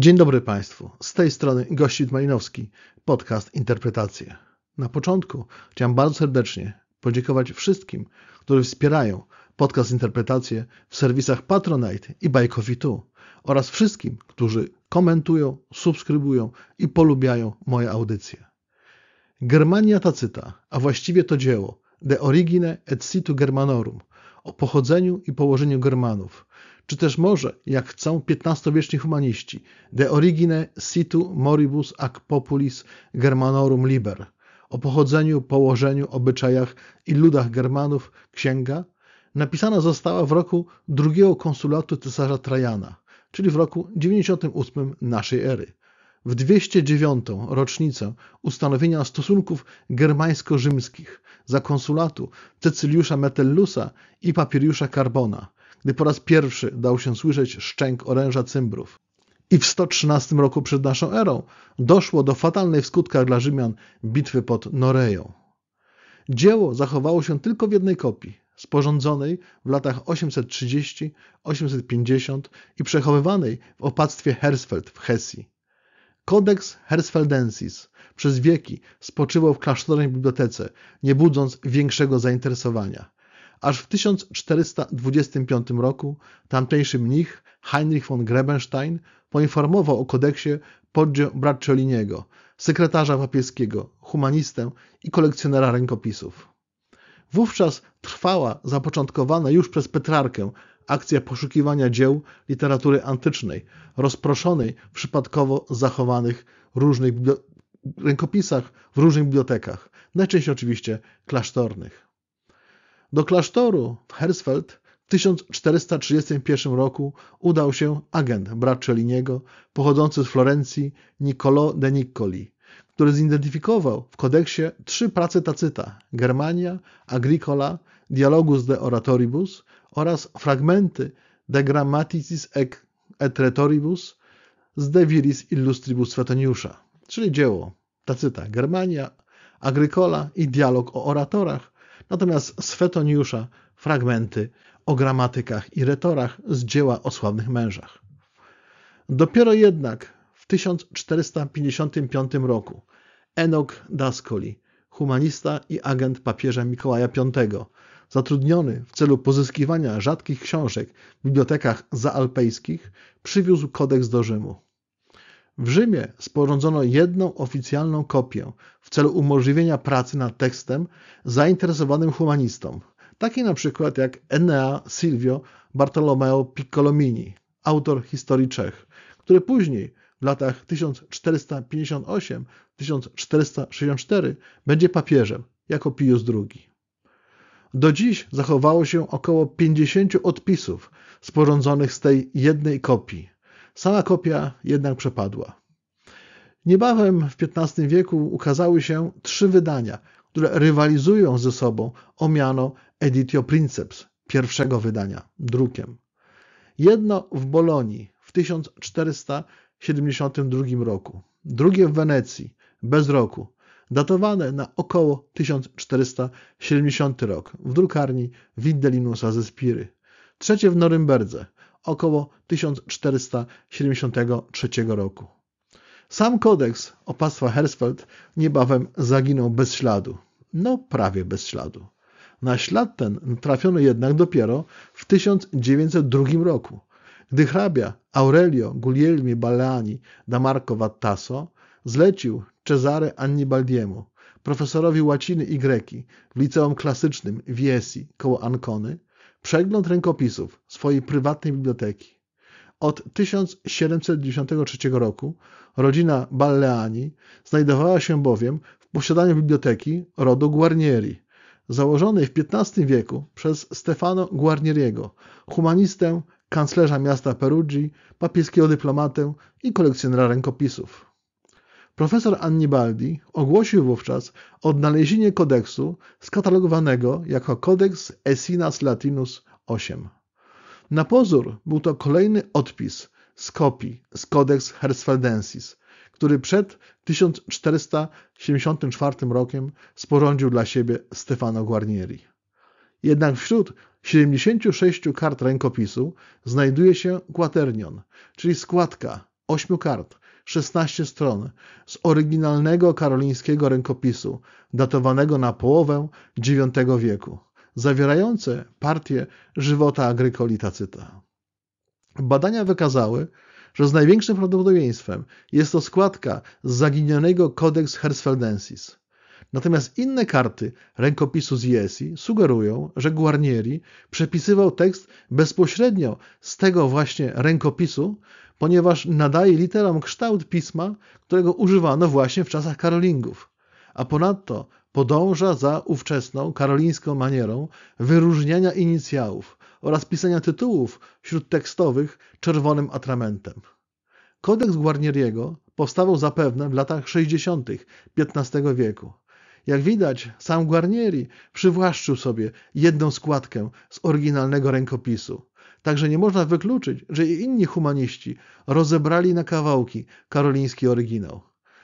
Dzień dobry Państwu. Z tej strony Gościt Malinowski, podcast Interpretacje. Na początku chciałem bardzo serdecznie podziękować wszystkim, którzy wspierają podcast Interpretacje w serwisach Patronite i Bajkowitu oraz wszystkim, którzy komentują, subskrybują i polubiają moje audycje. Germania Tacyta, a właściwie to dzieło De Origine et Situ Germanorum o pochodzeniu i położeniu Germanów – czy też może, jak chcą piętnastowieczni wieczni humaniści, de origine situ moribus ac populis germanorum liber, o pochodzeniu, położeniu, obyczajach i ludach Germanów księga, napisana została w roku drugiego konsulatu cesarza Trajana, czyli w roku 98 naszej ery. W 209. rocznicę ustanowienia stosunków germańsko-rzymskich za konsulatu Cecyliusza Metellusa i Papiriusza Carbona – gdy po raz pierwszy dał się słyszeć szczęk oręża cymbrów. I w 113 roku przed naszą erą doszło do fatalnej w skutkach dla Rzymian bitwy pod Noreją. Dzieło zachowało się tylko w jednej kopii, sporządzonej w latach 830-850 i przechowywanej w opactwie Hersfeld w Hesji. Kodeks Hersfeldensis przez wieki spoczywał w klasztornej bibliotece, nie budząc większego zainteresowania. Aż w 1425 roku tamtejszy mnich Heinrich von Grebenstein poinformował o kodeksie Poggio Braccioliniego, sekretarza papieskiego, humanistę i kolekcjonera rękopisów. Wówczas trwała zapoczątkowana już przez Petrarkę akcja poszukiwania dzieł literatury antycznej, rozproszonej przypadkowo zachowanych różnych rękopisach w różnych bibliotekach, najczęściej oczywiście klasztornych. Do klasztoru w Hersfeld w 1431 roku udał się agent Bracceliniego pochodzący z Florencji Niccolo de Niccoli, który zidentyfikował w kodeksie trzy prace Tacyta Germania, Agricola, Dialogus de Oratoribus oraz fragmenty De Grammaticis et Rhetoribus z De Viris Illustribus Suetoniusza, czyli dzieło Tacyta Germania, Agricola i Dialog o oratorach natomiast z Fetoniusza fragmenty o gramatykach i retorach z dzieła o sławnych mężach. Dopiero jednak w 1455 roku Enok Daskoli, humanista i agent papieża Mikołaja V, zatrudniony w celu pozyskiwania rzadkich książek w bibliotekach zaalpejskich, przywiózł kodeks do Rzymu. W Rzymie sporządzono jedną oficjalną kopię w celu umożliwienia pracy nad tekstem zainteresowanym humanistom, taki na przykład jak Enea Silvio Bartolomeo Piccolomini, autor historii Czech, który później w latach 1458-1464 będzie papieżem jako Pius II. Do dziś zachowało się około 50 odpisów sporządzonych z tej jednej kopii, Sama kopia jednak przepadła. Niebawem w XV wieku ukazały się trzy wydania, które rywalizują ze sobą o miano Editio Princeps, pierwszego wydania, drukiem. Jedno w Bolonii w 1472 roku, drugie w Wenecji, bez roku, datowane na około 1470 rok w drukarni Widdelinusa ze Spiry, trzecie w Norymberdze około 1473 roku. Sam kodeks opactwa Hersfeld niebawem zaginął bez śladu. No, prawie bez śladu. Na ślad ten trafiono jednak dopiero w 1902 roku, gdy hrabia Aurelio Guglielmi Baleani da Marco Vattaso zlecił Cezare Annibaldiemu, profesorowi łaciny i greki w liceum klasycznym w Jesi koło Ancony, Przegląd rękopisów swojej prywatnej biblioteki. Od 1793 roku rodzina Balleani znajdowała się bowiem w posiadaniu biblioteki rodu Guarnieri, założonej w XV wieku przez Stefano Guarnieriego, humanistę, kanclerza miasta Perugii, papieskiego dyplomatę i kolekcjonera rękopisów. Profesor Annibaldi ogłosił wówczas odnalezienie kodeksu skatalogowanego jako kodeks Esinas Latinus 8. Na pozór był to kolejny odpis z kopii z kodeks Hersfeldensis, który przed 1474 rokiem sporządził dla siebie Stefano Guarnieri. Jednak wśród 76 kart rękopisu znajduje się quaternion, czyli składka 8 kart, 16 stron z oryginalnego karolińskiego rękopisu, datowanego na połowę IX wieku, zawierające partię żywota Agrykoli Tacyta. Badania wykazały, że z największym prawdopodobieństwem jest to składka z zaginionego Codex Hersfeldensis, Natomiast inne karty rękopisu z Jesi sugerują, że Guarnieri przepisywał tekst bezpośrednio z tego właśnie rękopisu, ponieważ nadaje literom kształt pisma, którego używano właśnie w czasach karolingów. A ponadto podąża za ówczesną karolińską manierą wyróżniania inicjałów oraz pisania tytułów śródtekstowych czerwonym atramentem. Kodeks Guarnieriego powstawał zapewne w latach 60. XV wieku. Jak widać, sam Guarnieri przywłaszczył sobie jedną składkę z oryginalnego rękopisu. Także nie można wykluczyć, że i inni humaniści rozebrali na kawałki karoliński oryginał.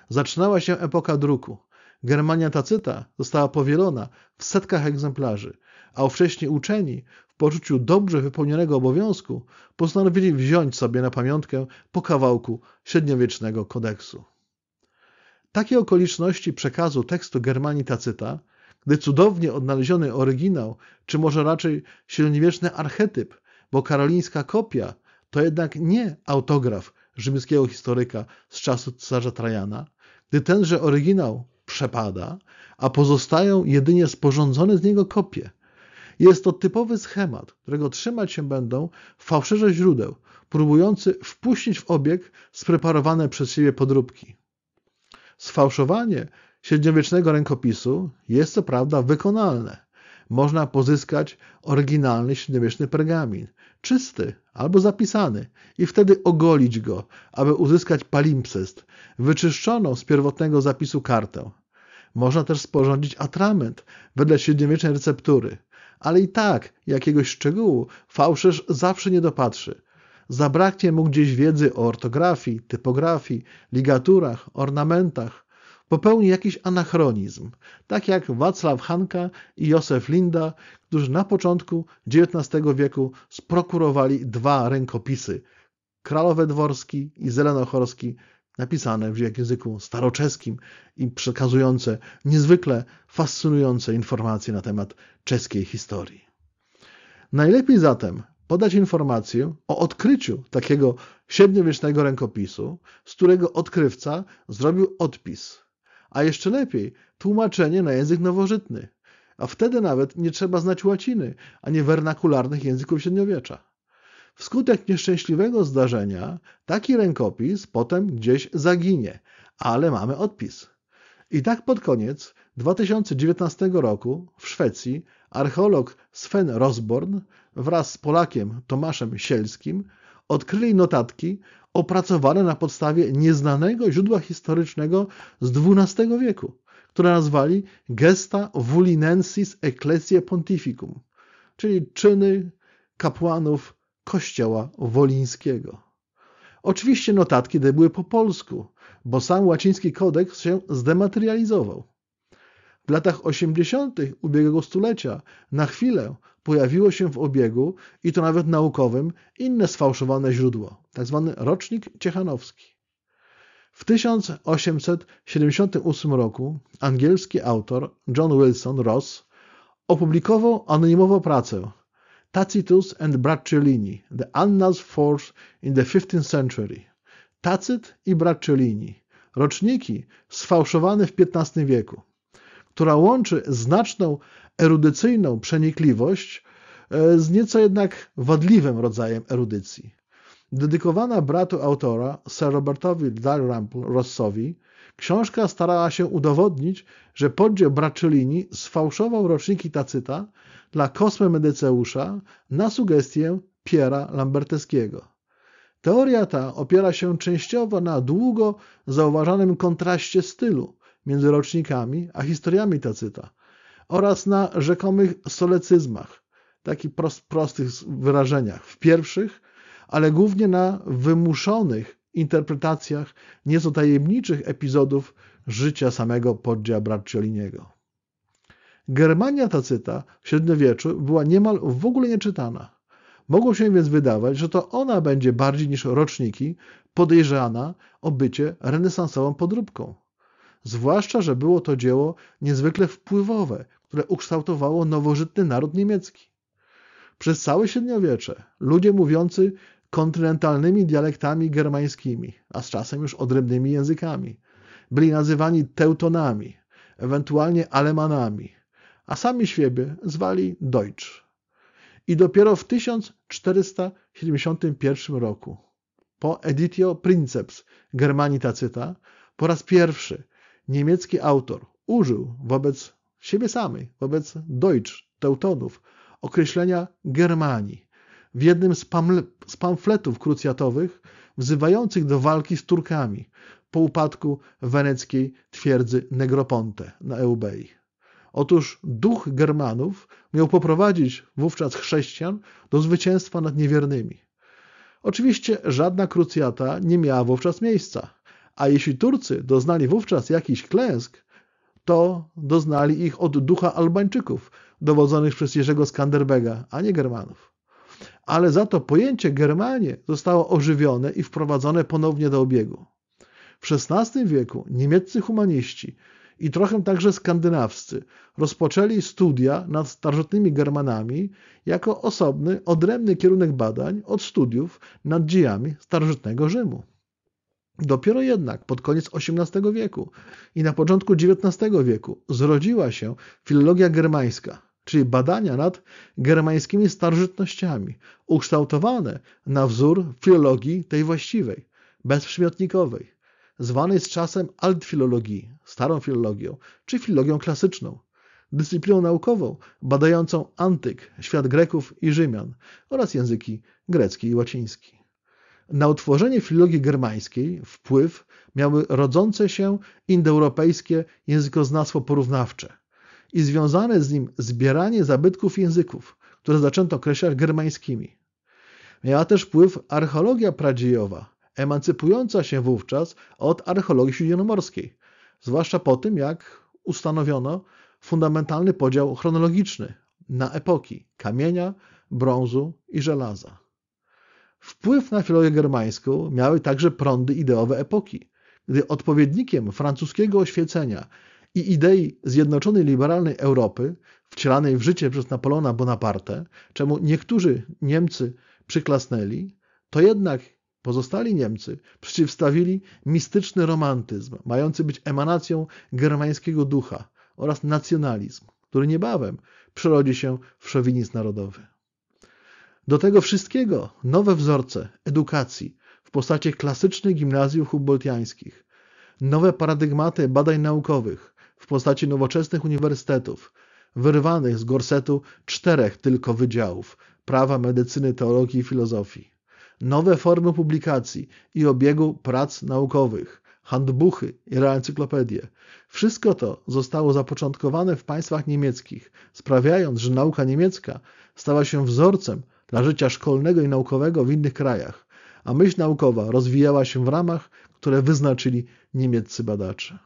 Zaczynała się epoka druku. Germania Tacyta została powielona w setkach egzemplarzy, a ówcześni uczeni w poczuciu dobrze wypełnionego obowiązku postanowili wziąć sobie na pamiątkę po kawałku średniowiecznego kodeksu. Takie okoliczności przekazu tekstu Germani Tacita, gdy cudownie odnaleziony oryginał, czy może raczej średniowieczny archetyp, bo karolińska kopia to jednak nie autograf rzymskiego historyka z czasu cesarza Trajana, gdy tenże oryginał przepada, a pozostają jedynie sporządzone z niego kopie. Jest to typowy schemat, którego trzymać się będą fałszerze źródeł, próbujący wpuścić w obieg spreparowane przez siebie podróbki. Sfałszowanie średniowiecznego rękopisu jest co prawda wykonalne. Można pozyskać oryginalny średniowieczny pergamin, czysty albo zapisany, i wtedy ogolić go, aby uzyskać palimpsest, wyczyszczoną z pierwotnego zapisu kartę. Można też sporządzić atrament wedle średniowiecznej receptury, ale i tak jakiegoś szczegółu fałszerz zawsze nie dopatrzy – Zabraknie mu gdzieś wiedzy o ortografii, typografii, ligaturach, ornamentach. Popełni jakiś anachronizm, tak jak Wacław Hanka i Józef Linda, którzy na początku XIX wieku sprokurowali dwa rękopisy "Kralowe Dworski i zelenochorski, napisane w języku staroczeskim i przekazujące niezwykle fascynujące informacje na temat czeskiej historii. Najlepiej zatem podać informację o odkryciu takiego średniowiecznego rękopisu, z którego odkrywca zrobił odpis, a jeszcze lepiej tłumaczenie na język nowożytny. A wtedy nawet nie trzeba znać łaciny, a nie wernakularnych języków średniowiecza. Wskutek nieszczęśliwego zdarzenia taki rękopis potem gdzieś zaginie, ale mamy odpis. I tak pod koniec 2019 roku w Szwecji archeolog Sven Rosborn wraz z Polakiem Tomaszem Sielskim odkryli notatki opracowane na podstawie nieznanego źródła historycznego z XII wieku, które nazwali Gesta Vulinensis Ecclesiae Pontificum, czyli czyny kapłanów Kościoła Wolińskiego. Oczywiście notatki te były po polsku, bo sam łaciński kodeks się zdematerializował. W latach 80. ubiegłego stulecia na chwilę pojawiło się w obiegu, i to nawet naukowym, inne sfałszowane źródło, tzw. Tak rocznik ciechanowski. W 1878 roku angielski autor John Wilson Ross opublikował anonimową pracę Tacitus and Bracciolini – The Annals Force in the 15th Century Tacit i Bracciolini – roczniki sfałszowane w XV wieku która łączy znaczną erudycyjną przenikliwość e, z nieco jednak wadliwym rodzajem erudycji. Dedykowana bratu autora, Sir Robertowi Dalrymple Rossowi, książka starała się udowodnić, że Poggio Bracciolini sfałszował roczniki Tacyta dla Kosme Medyceusza na sugestię Piera Lamberteskiego. Teoria ta opiera się częściowo na długo zauważanym kontraście stylu, między rocznikami a historiami Tacyta oraz na rzekomych solecyzmach, takich prostych wyrażeniach, w pierwszych, ale głównie na wymuszonych interpretacjach nieco tajemniczych epizodów życia samego Podzia Braccioliniego. Germania Tacyta w średniowieczu była niemal w ogóle nieczytana. Mogło się więc wydawać, że to ona będzie bardziej niż roczniki podejrzana o bycie renesansową podróbką. Zwłaszcza, że było to dzieło niezwykle wpływowe, które ukształtowało nowożytny naród niemiecki. Przez całe średniowiecze ludzie mówiący kontynentalnymi dialektami germańskimi, a z czasem już odrębnymi językami, byli nazywani teutonami, ewentualnie alemanami, a sami siebie zwali Deutsch. I dopiero w 1471 roku, po editio princeps Germani po raz pierwszy niemiecki autor użył wobec siebie samej, wobec Deutsch, Teutonów, określenia Germanii. W jednym z, z pamfletów krucjatowych wzywających do walki z Turkami po upadku weneckiej twierdzy Negroponte na Eubei. Otóż duch Germanów miał poprowadzić wówczas chrześcijan do zwycięstwa nad niewiernymi. Oczywiście żadna krucjata nie miała wówczas miejsca. A jeśli Turcy doznali wówczas jakichś klęsk, to doznali ich od ducha Albańczyków, dowodzonych przez Jerzego Skanderbega, a nie Germanów. Ale za to pojęcie Germanie zostało ożywione i wprowadzone ponownie do obiegu. W XVI wieku niemieccy humaniści i trochę także skandynawscy rozpoczęli studia nad starożytnymi Germanami jako osobny, odrębny kierunek badań od studiów nad dziejami starożytnego Rzymu. Dopiero jednak pod koniec XVIII wieku i na początku XIX wieku zrodziła się filologia germańska, czyli badania nad germańskimi starożytnościami, ukształtowane na wzór filologii tej właściwej, bezprzymiotnikowej, zwanej z czasem altfilologii, starą filologią, czy filologią klasyczną, dyscypliną naukową badającą antyk, świat Greków i Rzymian oraz języki grecki i łaciński. Na utworzenie filologii germańskiej wpływ miały rodzące się indoeuropejskie językoznawstwo porównawcze i związane z nim zbieranie zabytków języków, które zaczęto określać germańskimi. Miała też wpływ archeologia pradziejowa, emancypująca się wówczas od archeologii śródziemnomorskiej, zwłaszcza po tym, jak ustanowiono fundamentalny podział chronologiczny na epoki kamienia, brązu i żelaza. Wpływ na filologię germańską miały także prądy ideowe epoki, gdy odpowiednikiem francuskiego oświecenia i idei zjednoczonej liberalnej Europy, wcielanej w życie przez Napoleona Bonaparte, czemu niektórzy Niemcy przyklasnęli, to jednak pozostali Niemcy przeciwstawili mistyczny romantyzm, mający być emanacją germańskiego ducha oraz nacjonalizm, który niebawem przerodzi się w szowinizm narodowy. Do tego wszystkiego nowe wzorce edukacji w postaci klasycznych gimnazjów huboltiańskich, nowe paradygmaty badań naukowych w postaci nowoczesnych uniwersytetów, wyrwanych z gorsetu czterech tylko wydziałów prawa, medycyny, teologii i filozofii, nowe formy publikacji i obiegu prac naukowych, handbuchy i reencyklopedie. Wszystko to zostało zapoczątkowane w państwach niemieckich, sprawiając, że nauka niemiecka stała się wzorcem dla życia szkolnego i naukowego w innych krajach, a myśl naukowa rozwijała się w ramach, które wyznaczyli niemieccy badacze.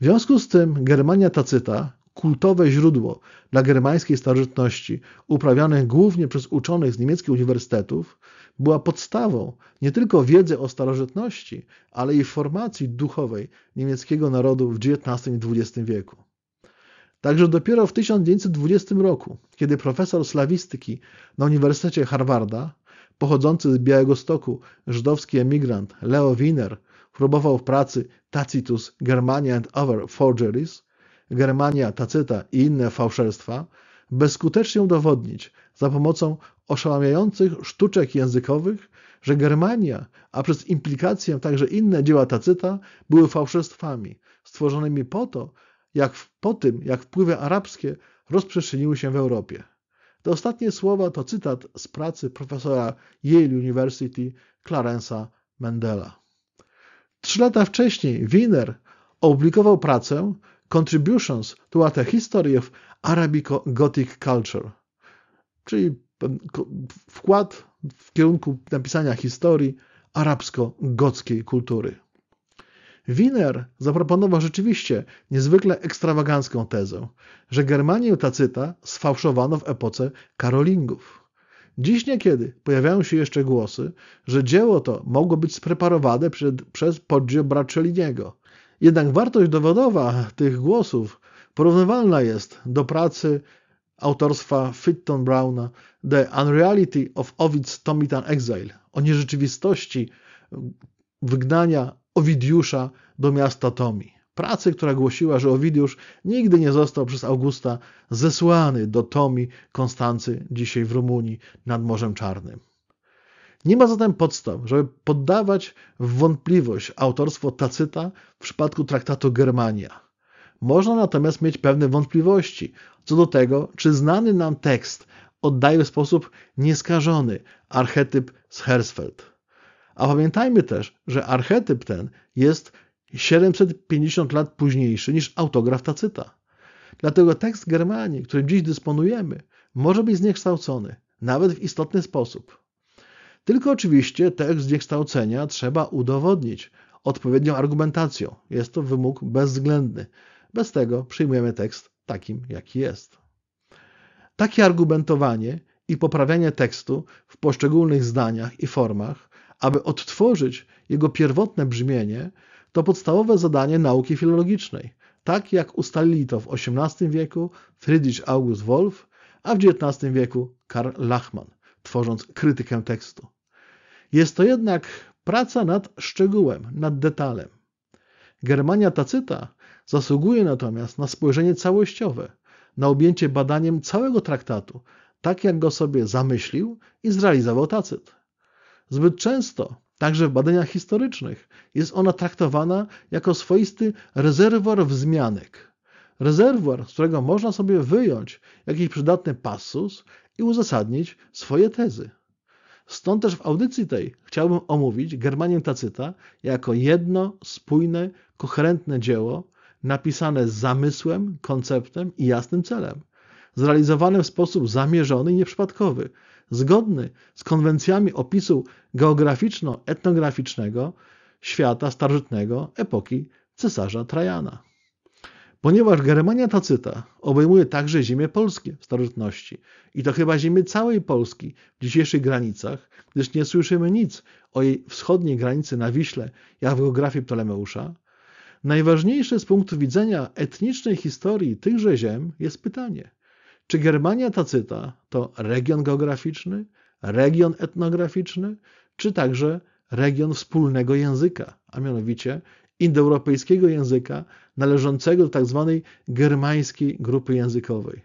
W związku z tym Germania Tacyta, kultowe źródło dla germańskiej starożytności, uprawianych głównie przez uczonych z niemieckich uniwersytetów, była podstawą nie tylko wiedzy o starożytności, ale i formacji duchowej niemieckiego narodu w XIX i XX wieku. Także dopiero w 1920 roku, kiedy profesor slawistyki na Uniwersytecie Harvarda, pochodzący z Białego Stoku żydowski emigrant Leo Wiener, próbował w pracy Tacitus Germania and Other Forgeries, Germania, Tacyta i inne fałszerstwa, bezskutecznie udowodnić za pomocą oszałamiających sztuczek językowych, że Germania, a przez implikację także inne dzieła Tacyta, były fałszerstwami, stworzonymi po to, jak po tym, jak wpływy arabskie rozprzestrzeniły się w Europie. Te ostatnie słowa to cytat z pracy profesora Yale University Clarence'a Mendela. Trzy lata wcześniej Wiener opublikował pracę Contributions to the History of arabico gothic Culture, czyli wkład w kierunku napisania historii arabsko-gockiej kultury. Wiener zaproponował rzeczywiście niezwykle ekstrawagancką tezę, że Germanię Tacyta sfałszowano w epoce Karolingów. Dziś niekiedy pojawiają się jeszcze głosy, że dzieło to mogło być spreparowane przed, przez Poggio Braccioliniego. Jednak wartość dowodowa tych głosów porównywalna jest do pracy autorstwa Fitton Browna The Unreality of Ovid's Tomitan Exile o nierzeczywistości wygnania Owidiusza do miasta Tomi. Pracy, która głosiła, że Owidiusz nigdy nie został przez Augusta zesłany do Tomi Konstancy, dzisiaj w Rumunii, nad Morzem Czarnym. Nie ma zatem podstaw, żeby poddawać w wątpliwość autorstwo Tacyta w przypadku traktatu Germania. Można natomiast mieć pewne wątpliwości co do tego, czy znany nam tekst oddaje w sposób nieskażony archetyp z Hersfeld. A pamiętajmy też, że archetyp ten jest 750 lat późniejszy niż autograf Tacyta. Dlatego tekst Germanii, którym dziś dysponujemy, może być zniekształcony, nawet w istotny sposób. Tylko oczywiście tekst zniekształcenia trzeba udowodnić odpowiednią argumentacją. Jest to wymóg bezwzględny. Bez tego przyjmujemy tekst takim, jaki jest. Takie argumentowanie i poprawianie tekstu w poszczególnych zdaniach i formach aby odtworzyć jego pierwotne brzmienie, to podstawowe zadanie nauki filologicznej, tak jak ustalili to w XVIII wieku Friedrich August Wolff, a w XIX wieku Karl Lachmann, tworząc krytykę tekstu. Jest to jednak praca nad szczegółem, nad detalem. Germania Tacyta zasługuje natomiast na spojrzenie całościowe, na objęcie badaniem całego traktatu, tak jak go sobie zamyślił i zrealizował Tacyt. Zbyt często, także w badaniach historycznych, jest ona traktowana jako swoisty rezerwuar wzmianek. Rezerwuar, z którego można sobie wyjąć jakiś przydatny passus i uzasadnić swoje tezy. Stąd też w audycji tej chciałbym omówić Germanię Tacyta jako jedno spójne, koherentne dzieło napisane z zamysłem, konceptem i jasnym celem zrealizowany w sposób zamierzony i nieprzypadkowy, zgodny z konwencjami opisu geograficzno-etnograficznego świata starożytnego epoki cesarza Trajana. Ponieważ Germania Tacyta obejmuje także ziemię polskie w starożytności i to chyba ziemię całej Polski w dzisiejszych granicach, gdyż nie słyszymy nic o jej wschodniej granicy na Wiśle, jak w geografii Ptolemeusza, najważniejsze z punktu widzenia etnicznej historii tychże ziem jest pytanie, czy Germania Tacyta to region geograficzny, region etnograficzny, czy także region wspólnego języka, a mianowicie indoeuropejskiego języka należącego do tzw. Tak germańskiej grupy językowej,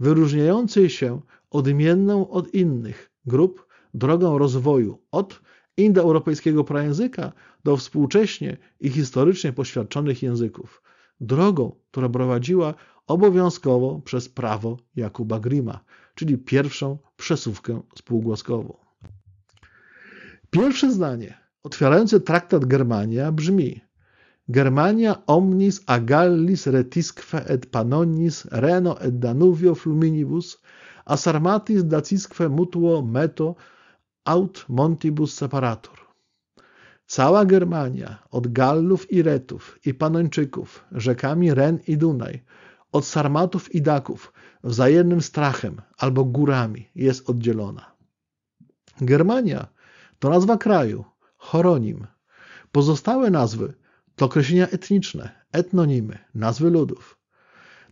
wyróżniającej się odmienną od innych grup drogą rozwoju od indoeuropejskiego prajęzyka do współcześnie i historycznie poświadczonych języków, drogą, która prowadziła obowiązkowo przez prawo Jakuba Grima, czyli pierwszą przesuwkę spółgłoskową. Pierwsze zdanie otwierające traktat Germania brzmi Germania omnis agallis retisque et pannonis reno et danuvio fluminibus a sarmatis dacisque mutuo meto aut montibus separatur. Cała Germania od Gallów i Retów i Panończyków rzekami Ren i Dunaj od Sarmatów i Daków wzajemnym strachem albo górami jest oddzielona. Germania to nazwa kraju, choronim. Pozostałe nazwy to określenia etniczne, etnonimy, nazwy ludów.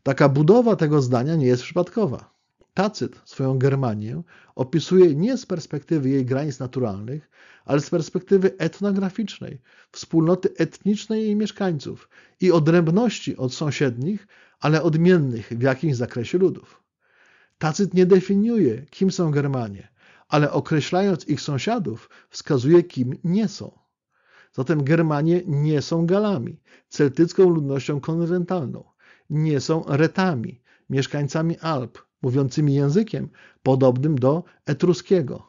Taka budowa tego zdania nie jest przypadkowa. Tacyt swoją Germanię opisuje nie z perspektywy jej granic naturalnych, ale z perspektywy etnograficznej, wspólnoty etnicznej jej mieszkańców i odrębności od sąsiednich, ale odmiennych w jakimś zakresie ludów. Tacyt nie definiuje, kim są Germanie, ale określając ich sąsiadów, wskazuje, kim nie są. Zatem Germanie nie są Galami, celtycką ludnością kontynentalną, nie są Retami, mieszkańcami Alp, mówiącymi językiem podobnym do etruskiego.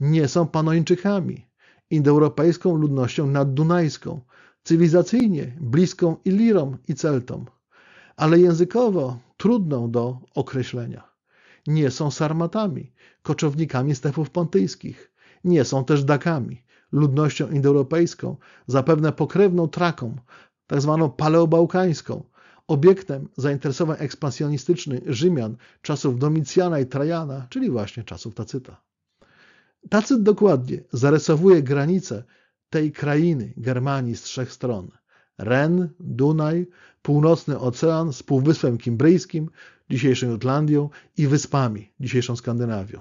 Nie są panończykami, indoeuropejską ludnością naddunajską, cywilizacyjnie bliską Ilirom i Celtom, ale językowo trudną do określenia. Nie są Sarmatami, koczownikami stepów pontyjskich, nie są też Dakami, ludnością indoeuropejską, zapewne pokrewną Traką, tzw. Tak paleobałkańską, Obiektem zainteresowań ekspansjonistycznych Rzymian czasów Domicjana i Trajana, czyli właśnie czasów Tacyta. Tacyt dokładnie zarysowuje granice tej krainy Germanii z trzech stron – Ren, Dunaj, Północny Ocean z Półwyspem Kimbryjskim, dzisiejszą Jutlandią i wyspami, dzisiejszą Skandynawią,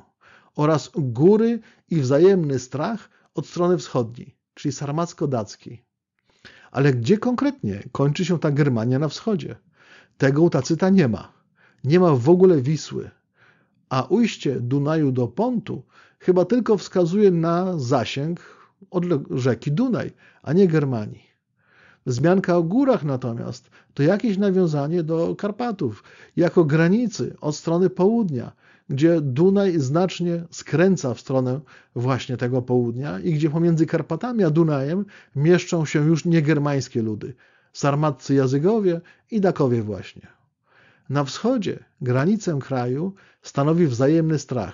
oraz góry i wzajemny strach od strony wschodniej, czyli sarmacko-dackiej, ale gdzie konkretnie kończy się ta Germania na wschodzie? Tego u Tacyta nie ma. Nie ma w ogóle Wisły. A ujście Dunaju do Pontu chyba tylko wskazuje na zasięg od rzeki Dunaj, a nie Germanii. Zmianka o górach natomiast to jakieś nawiązanie do Karpatów, jako granicy od strony południa, gdzie Dunaj znacznie skręca w stronę właśnie tego południa i gdzie pomiędzy Karpatami a Dunajem mieszczą się już niegermańskie ludy, sarmatcy Jazygowie i Dakowie właśnie. Na wschodzie granicę kraju stanowi wzajemny strach.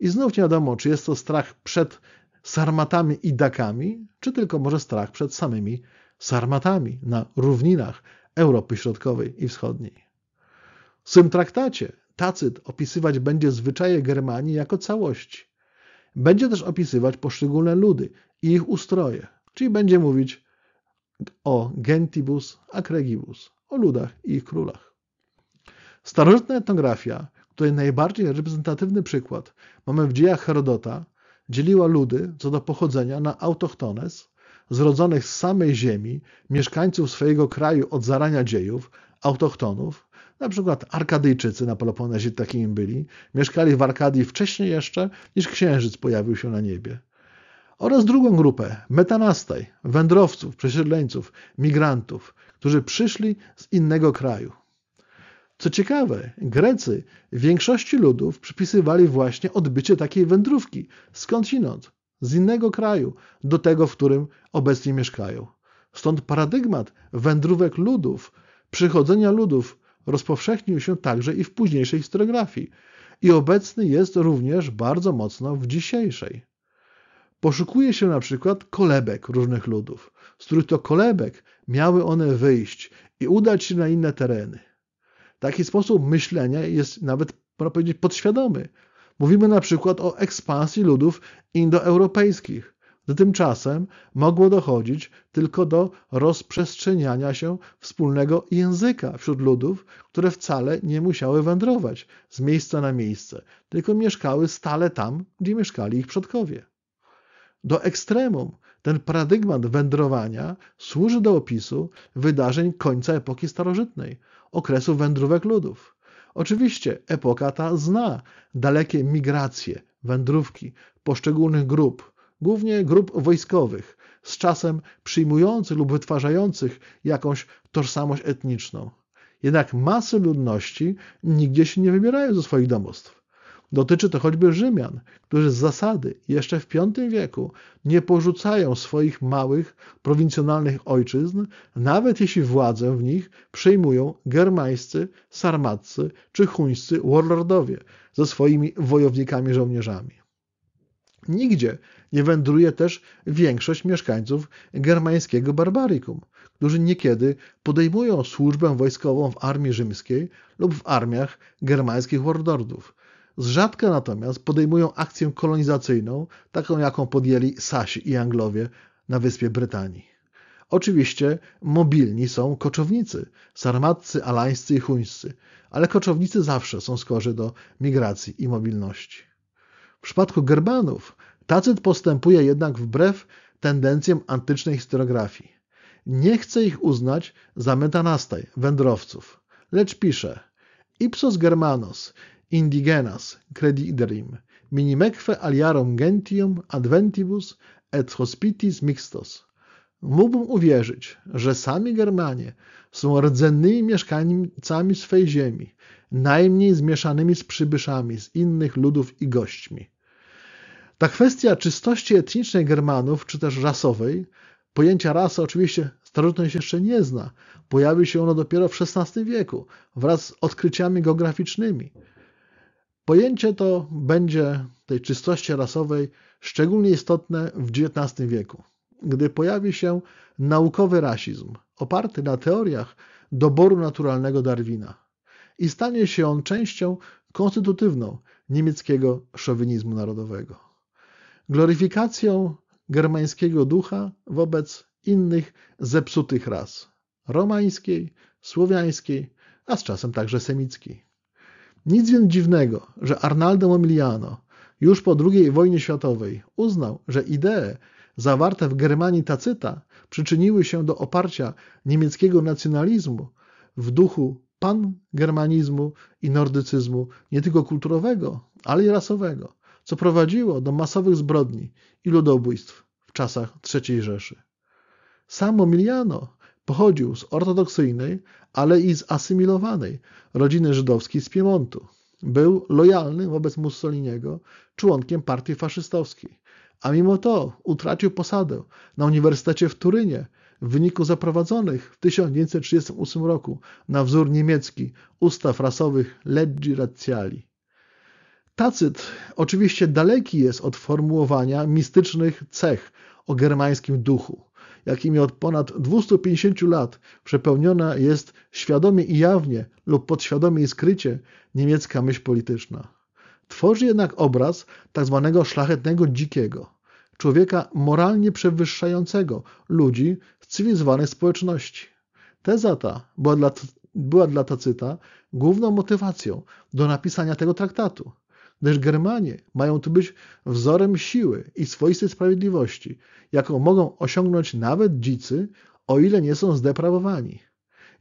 I znów nie wiadomo, czy jest to strach przed Sarmatami i Dakami, czy tylko może strach przed samymi Sarmatami na równinach Europy Środkowej i Wschodniej. W tym traktacie Tacyt opisywać będzie zwyczaje Germanii jako całości. Będzie też opisywać poszczególne ludy i ich ustroje, czyli będzie mówić o gentibus acregibus, o ludach i ich królach. Starożytna etnografia, której najbardziej reprezentatywny przykład mamy w dziejach Herodota, dzieliła ludy co do pochodzenia na autochtones, zrodzonych z samej ziemi, mieszkańców swojego kraju od zarania dziejów, autochtonów, na przykład Arkadyjczycy na Peloponezie takimi byli, mieszkali w Arkadii wcześniej jeszcze, niż księżyc pojawił się na niebie. Oraz drugą grupę, metanastaj, wędrowców, przesiedleńców, migrantów, którzy przyszli z innego kraju. Co ciekawe, Grecy większości ludów przypisywali właśnie odbycie takiej wędrówki skądinąd, z innego kraju, do tego, w którym obecnie mieszkają. Stąd paradygmat wędrówek ludów, przychodzenia ludów rozpowszechnił się także i w późniejszej historiografii i obecny jest również bardzo mocno w dzisiejszej. Poszukuje się na przykład kolebek różnych ludów, z których to kolebek miały one wyjść i udać się na inne tereny. Taki sposób myślenia jest nawet, można powiedzieć, podświadomy. Mówimy na przykład o ekspansji ludów indoeuropejskich, Tymczasem mogło dochodzić tylko do rozprzestrzeniania się wspólnego języka wśród ludów, które wcale nie musiały wędrować z miejsca na miejsce, tylko mieszkały stale tam, gdzie mieszkali ich przodkowie. Do ekstremum ten paradygmat wędrowania służy do opisu wydarzeń końca epoki starożytnej, okresu wędrówek ludów. Oczywiście epoka ta zna dalekie migracje, wędrówki poszczególnych grup głównie grup wojskowych, z czasem przyjmujących lub wytwarzających jakąś tożsamość etniczną. Jednak masy ludności nigdzie się nie wybierają ze swoich domostw. Dotyczy to choćby Rzymian, którzy z zasady jeszcze w V wieku nie porzucają swoich małych, prowincjonalnych ojczyzn, nawet jeśli władzę w nich przejmują germańscy, sarmaccy czy huńscy warlordowie ze swoimi wojownikami żołnierzami nigdzie nie wędruje też większość mieszkańców germańskiego barbarikum, którzy niekiedy podejmują służbę wojskową w armii rzymskiej lub w armiach germańskich warlordów. Z rzadka natomiast podejmują akcję kolonizacyjną, taką jaką podjęli Sasi i Anglowie na wyspie Brytanii. Oczywiście mobilni są koczownicy, sarmatcy, alańscy i huńscy, ale koczownicy zawsze są skorzy do migracji i mobilności. W przypadku Germanów Tacyt postępuje jednak wbrew tendencjom antycznej historiografii. Nie chce ich uznać za metanastaj, wędrowców, lecz pisze Ipsos Germanos, indigenas, crediderim, minimeque aliarum gentium adventibus et hospitis mixtos. Mógłbym uwierzyć, że sami Germanie są rdzennymi mieszkańcami swej ziemi, najmniej zmieszanymi z przybyszami z innych ludów i gośćmi. Ta kwestia czystości etnicznej Germanów, czy też rasowej, pojęcia rasy oczywiście starożytność jeszcze nie zna. Pojawi się ono dopiero w XVI wieku, wraz z odkryciami geograficznymi. Pojęcie to będzie tej czystości rasowej szczególnie istotne w XIX wieku, gdy pojawi się naukowy rasizm, oparty na teoriach doboru naturalnego Darwina. I stanie się on częścią konstytutywną niemieckiego szowinizmu narodowego gloryfikacją germańskiego ducha wobec innych zepsutych ras romańskiej, słowiańskiej, a z czasem także semickiej. Nic więc dziwnego, że Arnaldo Emiliano już po II wojnie światowej uznał, że idee zawarte w Germanii Tacyta przyczyniły się do oparcia niemieckiego nacjonalizmu w duchu pangermanizmu i nordycyzmu nie tylko kulturowego, ale i rasowego co prowadziło do masowych zbrodni i ludobójstw w czasach III Rzeszy. Samo Miliano pochodził z ortodoksyjnej, ale i z asymilowanej rodziny żydowskiej z Piemontu. Był lojalny wobec Mussoliniego członkiem partii faszystowskiej, a mimo to utracił posadę na Uniwersytecie w Turynie w wyniku zaprowadzonych w 1938 roku na wzór niemiecki ustaw rasowych leggi razziali. Tacyt oczywiście daleki jest od formułowania mistycznych cech o germańskim duchu, jakimi od ponad 250 lat przepełniona jest świadomie i jawnie lub podświadomie i skrycie niemiecka myśl polityczna. Tworzy jednak obraz tzw. Tak szlachetnego dzikiego, człowieka moralnie przewyższającego ludzi z cywilizowanej społeczności. Teza ta była dla, była dla Tacyta główną motywacją do napisania tego traktatu gdyż Germanie mają tu być wzorem siły i swoistej sprawiedliwości, jaką mogą osiągnąć nawet dzicy, o ile nie są zdeprawowani.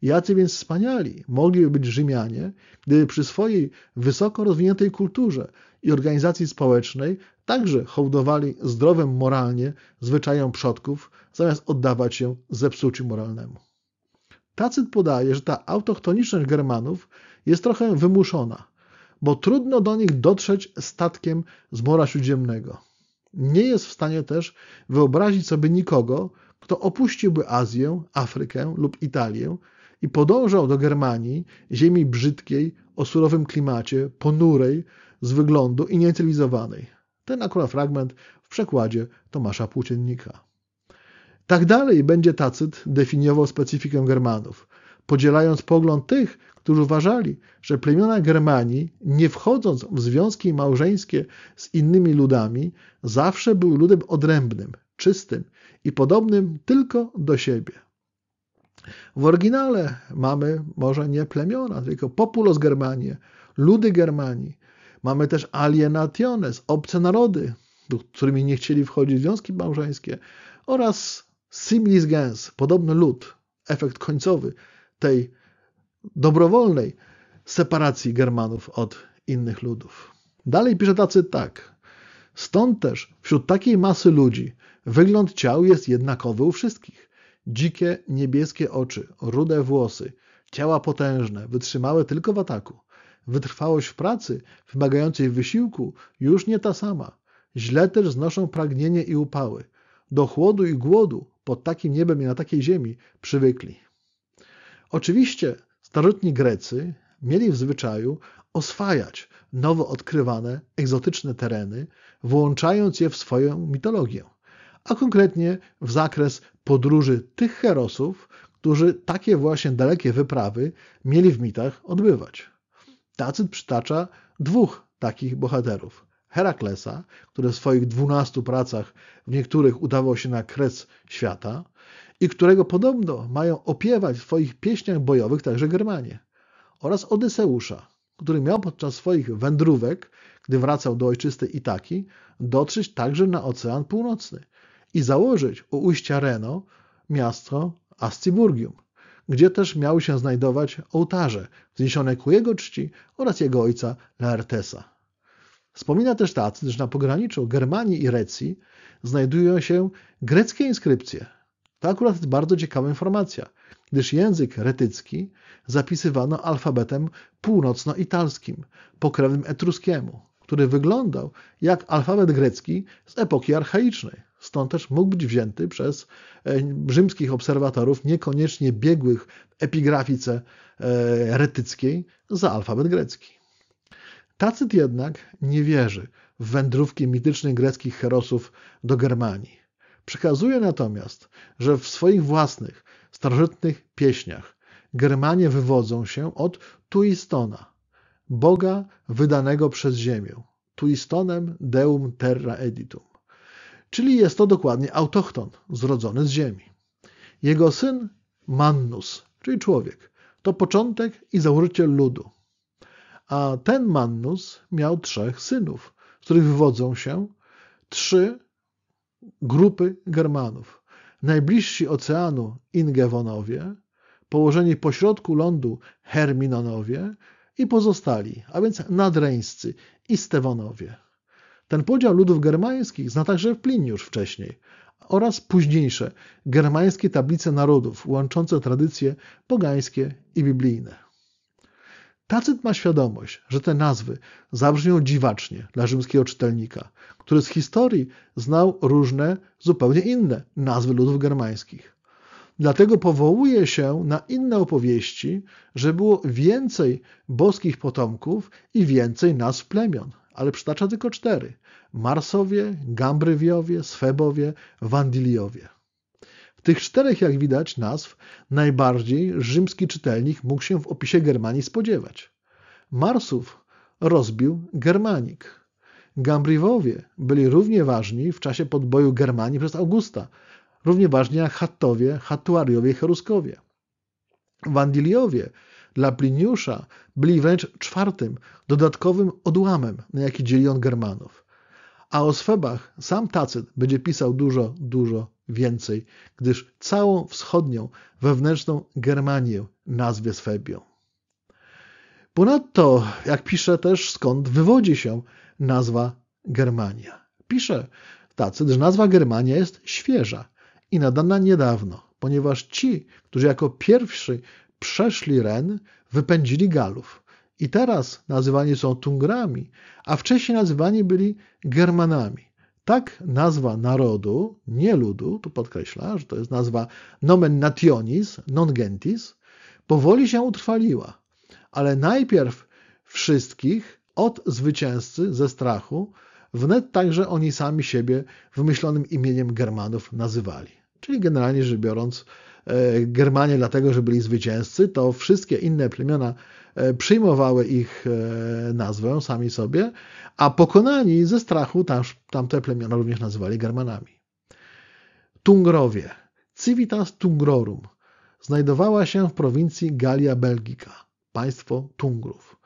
Jacy więc wspaniali mogliby być Rzymianie, gdyby przy swojej wysoko rozwiniętej kulturze i organizacji społecznej także hołdowali zdrowym moralnie zwyczajom przodków, zamiast oddawać się zepsuciu moralnemu. Tacyt podaje, że ta autochtoniczność Germanów jest trochę wymuszona, bo trudno do nich dotrzeć statkiem z mora Śródziemnego. Nie jest w stanie też wyobrazić sobie nikogo, kto opuściłby Azję, Afrykę lub Italię i podążał do Germanii, ziemi brzydkiej, o surowym klimacie, ponurej z wyglądu i niecywilizowanej. Ten akurat fragment w przekładzie Tomasza Płóciennika. Tak dalej będzie Tacyt definiował specyfikę Germanów, podzielając pogląd tych, którzy uważali, że plemiona Germanii, nie wchodząc w związki małżeńskie z innymi ludami, zawsze były ludem odrębnym, czystym i podobnym tylko do siebie. W oryginale mamy może nie plemiona, tylko populos Germanie, ludy Germanii. Mamy też alienationes, obce narody, do którymi nie chcieli wchodzić w związki małżeńskie oraz similis gens, podobny lud, efekt końcowy tej dobrowolnej separacji Germanów od innych ludów. Dalej pisze tacy tak. Stąd też wśród takiej masy ludzi wygląd ciał jest jednakowy u wszystkich. Dzikie, niebieskie oczy, rude włosy, ciała potężne, wytrzymałe tylko w ataku. Wytrwałość w pracy, wymagającej wysiłku, już nie ta sama. Źle też znoszą pragnienie i upały. Do chłodu i głodu pod takim niebem i na takiej ziemi przywykli. Oczywiście Starożytni Grecy mieli w zwyczaju oswajać nowo odkrywane, egzotyczne tereny, włączając je w swoją mitologię, a konkretnie w zakres podróży tych herosów, którzy takie właśnie dalekie wyprawy mieli w mitach odbywać. Tacyt przytacza dwóch takich bohaterów. Heraklesa, który w swoich dwunastu pracach w niektórych udawał się na kres świata, i którego podobno mają opiewać w swoich pieśniach bojowych także Germanie, oraz Odyseusza, który miał podczas swoich wędrówek, gdy wracał do ojczystej Itaki, dotrzeć także na Ocean Północny i założyć u ujścia Reno miasto Asciburgium, gdzie też miały się znajdować ołtarze wzniesione ku jego czci oraz jego ojca Laertesa. Wspomina też Tacy, że na pograniczu Germanii i Recji znajdują się greckie inskrypcje – to akurat jest bardzo ciekawa informacja, gdyż język retycki zapisywano alfabetem północno-italskim, pokrewnym etruskiemu, który wyglądał jak alfabet grecki z epoki archaicznej. Stąd też mógł być wzięty przez e, rzymskich obserwatorów, niekoniecznie biegłych w epigrafice e, retyckiej, za alfabet grecki. Tacyt jednak nie wierzy w wędrówki mitycznych greckich herosów do Germanii. Przekazuje natomiast, że w swoich własnych, starożytnych pieśniach Germanie wywodzą się od Tuistona, Boga wydanego przez ziemię, Tuistonem Deum Terra Editum. Czyli jest to dokładnie autochton, zrodzony z ziemi. Jego syn Mannus, czyli człowiek, to początek i założyciel ludu. A ten Mannus miał trzech synów, z których wywodzą się trzy grupy Germanów. Najbliżsi oceanu Ingewonowie, położeni pośrodku lądu Herminonowie i pozostali, a więc nadreńscy i Stewonowie. Ten podział ludów germańskich zna także Pliniusz wcześniej oraz późniejsze germańskie tablice narodów łączące tradycje pogańskie i biblijne. Tacyt ma świadomość, że te nazwy zabrzmią dziwacznie dla rzymskiego czytelnika, który z historii znał różne, zupełnie inne nazwy ludów germańskich. Dlatego powołuje się na inne opowieści, że było więcej boskich potomków i więcej nazw plemion, ale przytacza tylko cztery: Marsowie, Gambrywiowie, Swebowie, Wandiliowie. Tych czterech, jak widać, nazw najbardziej rzymski czytelnik mógł się w opisie Germanii spodziewać. Marsów rozbił Germanik. Gambriwowie byli równie ważni w czasie podboju Germanii przez Augusta, równie ważni jak Hattowie, Hattuariowie i Heruskowie. Wandiliowie dla Pliniusza byli wręcz czwartym, dodatkowym odłamem, na jaki dzieli on Germanów. A o Swebach sam Tacyt będzie pisał dużo, dużo więcej, gdyż całą wschodnią, wewnętrzną Germanię nazwie Swebią. Ponadto, jak pisze też, skąd wywodzi się nazwa Germania. Pisze Tacyt, że nazwa Germania jest świeża i nadana niedawno, ponieważ ci, którzy jako pierwsi przeszli Ren, wypędzili Galów, i teraz nazywani są Tungrami, a wcześniej nazywani byli Germanami. Tak nazwa narodu, nie ludu, tu podkreśla, że to jest nazwa nomen nationis, non gentis, powoli się utrwaliła. Ale najpierw wszystkich, od zwycięzcy ze strachu, wnet także oni sami siebie wymyślonym imieniem Germanów nazywali. Czyli generalnie rzecz biorąc, E, Germanie dlatego, że byli zwycięzcy, to wszystkie inne plemiona e, przyjmowały ich e, nazwę sami sobie, a pokonani ze strachu tam, tamte plemiona również nazywali Germanami. Tungrowie. Civitas Tungrorum znajdowała się w prowincji Galia Belgica, państwo Tungrów.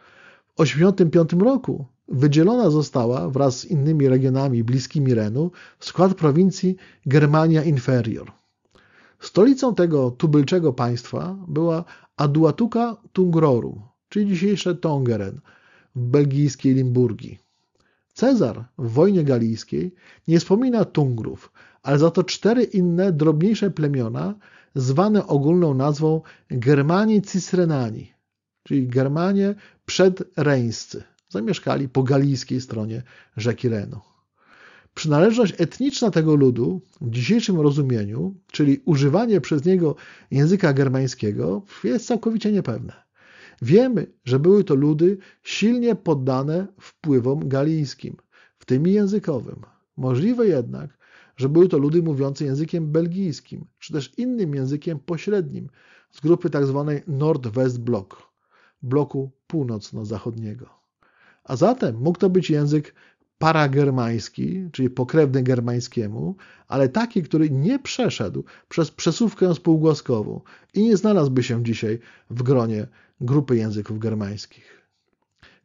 W 1985 roku wydzielona została wraz z innymi regionami bliskimi Renu w skład prowincji Germania Inferior – Stolicą tego tubylczego państwa była Aduatuka Tungrorum, czyli dzisiejsze Tongeren w belgijskiej Limburgii. Cezar w wojnie galijskiej nie wspomina Tungrów, ale za to cztery inne drobniejsze plemiona zwane ogólną nazwą Germani Cisrenani, czyli Germanie przedreńscy. Zamieszkali po galijskiej stronie rzeki Renu. Przynależność etniczna tego ludu w dzisiejszym rozumieniu, czyli używanie przez niego języka germańskiego, jest całkowicie niepewne. Wiemy, że były to ludy silnie poddane wpływom galijskim, w tym językowym. Możliwe jednak, że były to ludy mówiące językiem belgijskim, czy też innym językiem pośrednim z grupy tzw. Tak Nord-West Block, bloku północno-zachodniego. A zatem mógł to być język paragermański, czyli pokrewny germańskiemu, ale taki, który nie przeszedł przez przesuwkę spółgłoskową i nie znalazłby się dzisiaj w gronie grupy języków germańskich.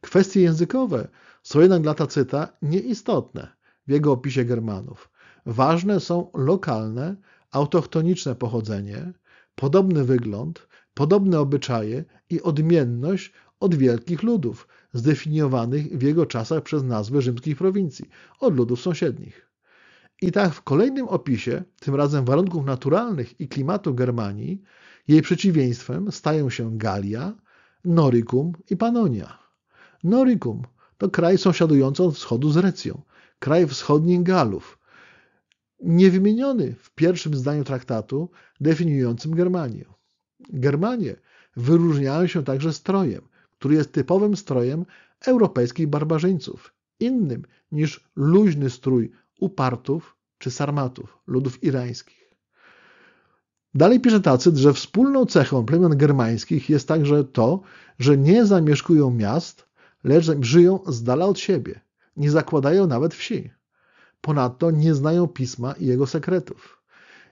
Kwestie językowe są jednak dla Tacyta nieistotne w jego opisie Germanów. Ważne są lokalne, autochtoniczne pochodzenie, podobny wygląd, podobne obyczaje i odmienność od wielkich ludów, zdefiniowanych w jego czasach przez nazwy rzymskich prowincji od ludów sąsiednich. I tak w kolejnym opisie, tym razem warunków naturalnych i klimatu Germanii, jej przeciwieństwem stają się Galia, Noricum i Panonia. Noricum to kraj sąsiadujący od wschodu z Recją, kraj wschodnich Galów, niewymieniony w pierwszym zdaniu traktatu definiującym Germanię. Germanie wyróżniają się także strojem, który jest typowym strojem europejskich barbarzyńców, innym niż luźny strój upartów czy sarmatów, ludów irańskich. Dalej pisze Tacyt, że wspólną cechą plemion germańskich jest także to, że nie zamieszkują miast, lecz żyją z dala od siebie, nie zakładają nawet wsi. Ponadto nie znają pisma i jego sekretów.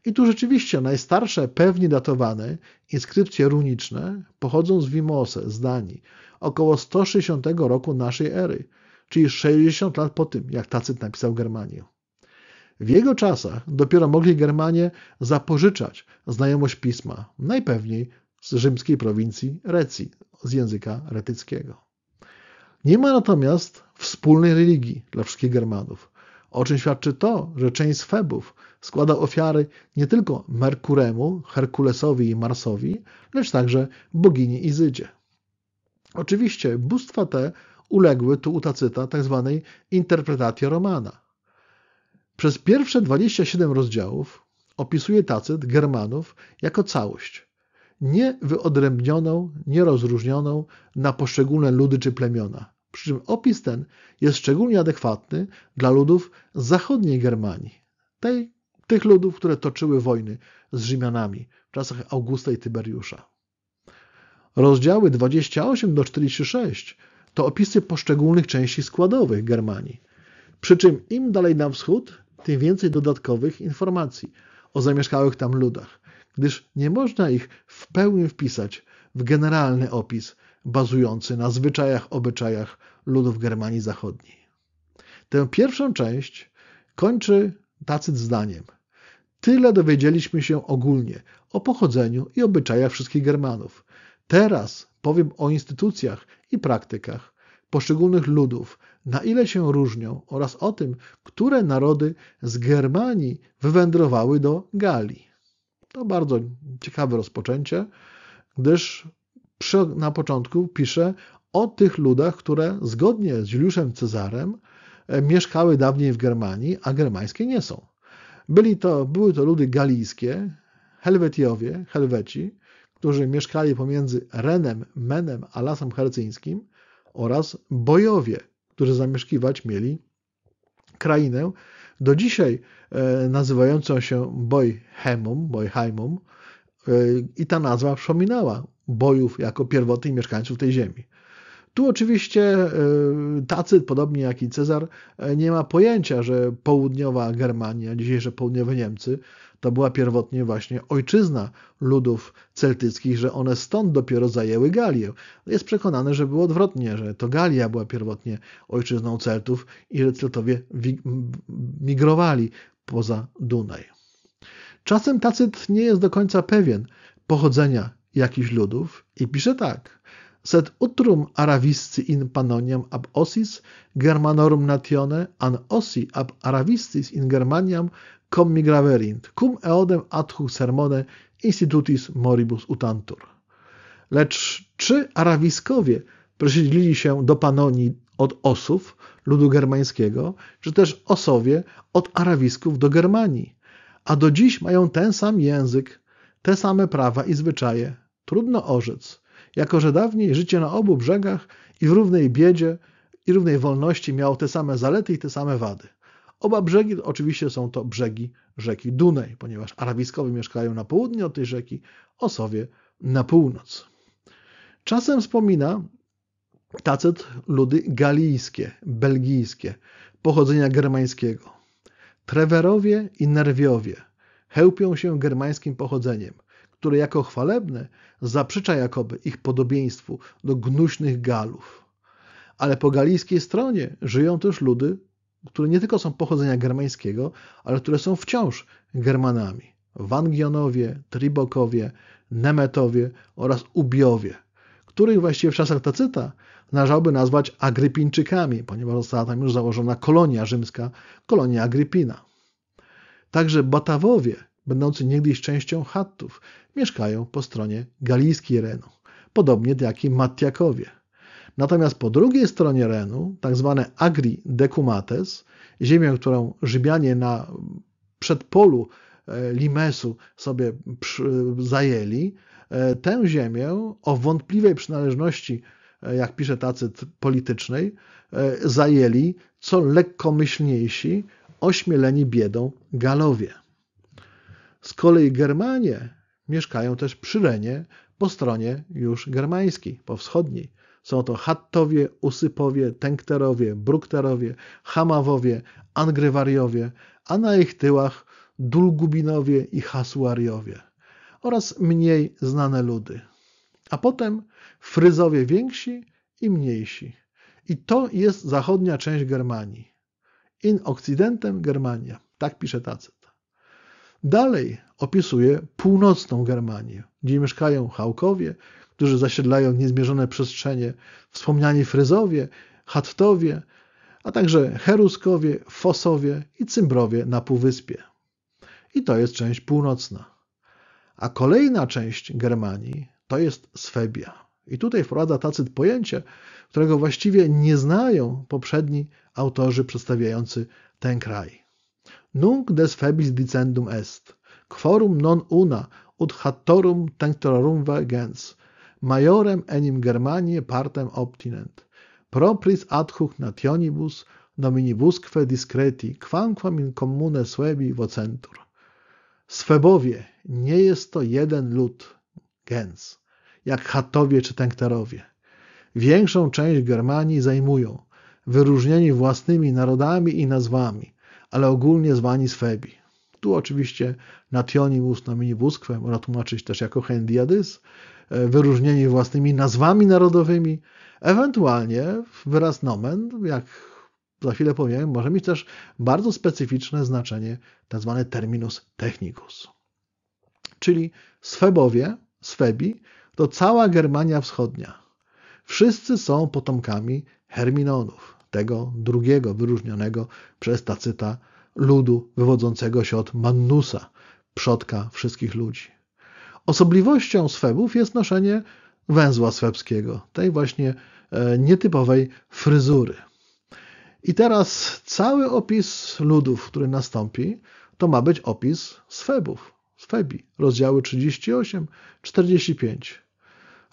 I tu rzeczywiście najstarsze, pewnie datowane inskrypcje runiczne pochodzą z Wimose, z Danii, około 160 roku naszej ery, czyli 60 lat po tym, jak Tacyt napisał Germanię. W jego czasach dopiero mogli Germanie zapożyczać znajomość pisma, najpewniej z rzymskiej prowincji Recji, z języka retyckiego. Nie ma natomiast wspólnej religii dla wszystkich Germanów. O czym świadczy to, że część z Febów składał ofiary nie tylko Merkuremu, Herkulesowi i Marsowi, lecz także bogini Izydzie. Oczywiście bóstwa te uległy tu u Tacyta tzw. Tak interpretacji romana. Przez pierwsze 27 rozdziałów opisuje Tacyt Germanów jako całość, nie wyodrębnioną, nierozróżnioną na poszczególne ludy czy plemiona – przy czym opis ten jest szczególnie adekwatny dla ludów zachodniej Germanii, tej, tych ludów, które toczyły wojny z Rzymianami w czasach Augusta i Tyberiusza. Rozdziały 28 do 46 to opisy poszczególnych części składowych Germanii. Przy czym im dalej na wschód, tym więcej dodatkowych informacji o zamieszkałych tam ludach, gdyż nie można ich w pełni wpisać w generalny opis bazujący na zwyczajach, obyczajach ludów Germanii Zachodniej. Tę pierwszą część kończy Tacyt zdaniem. Tyle dowiedzieliśmy się ogólnie o pochodzeniu i obyczajach wszystkich Germanów. Teraz powiem o instytucjach i praktykach poszczególnych ludów, na ile się różnią oraz o tym, które narody z Germanii wywędrowały do Galii. To bardzo ciekawe rozpoczęcie, gdyż przy, na początku pisze o tych ludach, które zgodnie z Juliuszem Cezarem e, mieszkały dawniej w Germanii, a germańskie nie są. Byli to, były to ludy galijskie, Helwetiowie, Helweci, którzy mieszkali pomiędzy Renem, Menem a Lasem Hercyńskim oraz Bojowie, którzy zamieszkiwać mieli krainę do dzisiaj e, nazywającą się Boyhemum, Boyheimum e, i ta nazwa przypominała bojów jako pierwotnych mieszkańców tej ziemi. Tu oczywiście e, Tacyt, podobnie jak i Cezar, e, nie ma pojęcia, że południowa Germania, dzisiejsze południowe Niemcy, to była pierwotnie właśnie ojczyzna ludów celtyckich, że one stąd dopiero zajęły Galię. Jest przekonany, że było odwrotnie, że to Galia była pierwotnie ojczyzną Celtów i że Celtowie migrowali poza Dunaj. Czasem Tacyt nie jest do końca pewien pochodzenia jakichś ludów i pisze tak. Sed utrum arawiscy in Panoniam ab osis germanorum natione an osi ab aravistis in Germaniam migraverint cum eodem adhu sermone institutis moribus utantur. Lecz czy Arawiskowie przesiedlili się do Panonii od Osów, ludu germańskiego, czy też Osowie od Arawisków do Germanii, a do dziś mają ten sam język, te same prawa i zwyczaje, trudno orzec, jako że dawniej życie na obu brzegach i w równej biedzie i równej wolności miało te same zalety i te same wady. Oba brzegi oczywiście są to brzegi rzeki Dunaj, ponieważ Arabiskowie mieszkają na południe od tej rzeki, Osowie na północ. Czasem wspomina Tacet ludy galijskie, belgijskie, pochodzenia germańskiego. Trewerowie i Nerwiowie hełpią się germańskim pochodzeniem które jako chwalebne zaprzecza jakoby ich podobieństwu do gnuśnych Galów. Ale po galijskiej stronie żyją też ludy, które nie tylko są pochodzenia germańskiego, ale które są wciąż Germanami. Wangionowie, Tribokowie, Nemetowie oraz Ubiowie, których właściwie w czasach Tacyta należałoby nazwać Agrypińczykami, ponieważ została tam już założona kolonia rzymska, kolonia Agrypina. Także Batawowie będący niegdyś częścią Hattów, mieszkają po stronie galijskiej Renu, podobnie jak i Matiakowie. Natomiast po drugiej stronie Renu, tak zwane Agri Decumates, ziemię, którą Rzymianie na przedpolu e, Limesu sobie zajęli, e, tę ziemię o wątpliwej przynależności, e, jak pisze Tacyt, politycznej, zajęli co lekkomyślniejsi, ośmieleni biedą Galowie. Z kolei Germanie mieszkają też przy Renie po stronie już germańskiej, po wschodniej. Są to Hattowie, Usypowie, Tenkterowie, Brukterowie, Hamawowie, Angrywariowie, a na ich tyłach Dulgubinowie i Hasuariowie oraz mniej znane ludy. A potem Fryzowie więksi i mniejsi. I to jest zachodnia część Germanii. In Occidentem Germania. Tak pisze Tacy. Dalej opisuje północną Germanię, gdzie mieszkają Hałkowie, którzy zasiedlają niezmierzone przestrzenie, wspomniani Fryzowie, Hattowie, a także Heruskowie, Fosowie i Cymbrowie na Półwyspie. I to jest część północna. A kolejna część Germanii to jest Swebia. I tutaj wprowadza Tacyt pojęcie, którego właściwie nie znają poprzedni autorzy przedstawiający ten kraj. Nunc des febis dicendum est, quorum non una ut hattorum tenctorumve gens, majorem enim Germanie partem obtinent, propris ad hoc nationibus nominibusque discreti, quamquam in commune suebi vocentur. Swebowie, nie jest to jeden lud, gens, jak Hatowie czy tencterowie. Większą część Germanii zajmują, wyróżnieni własnymi narodami i nazwami, ale ogólnie zwani Swebi. Tu oczywiście Nationimus na minibuskwę można tłumaczyć też jako Hendiadys, e, wyróżnieni własnymi nazwami narodowymi, ewentualnie wyraz nomen, jak za chwilę powiem, może mieć też bardzo specyficzne znaczenie, tzw. Tak terminus technicus. Czyli Swebowie, Swebi, to cała Germania Wschodnia. Wszyscy są potomkami Herminonów tego drugiego wyróżnionego przez Tacyta ludu wywodzącego się od Mannusa, przodka wszystkich ludzi. Osobliwością swebów jest noszenie węzła swebskiego, tej właśnie e, nietypowej fryzury. I teraz cały opis ludów, który nastąpi, to ma być opis swebów, swebi, rozdziały 38-45.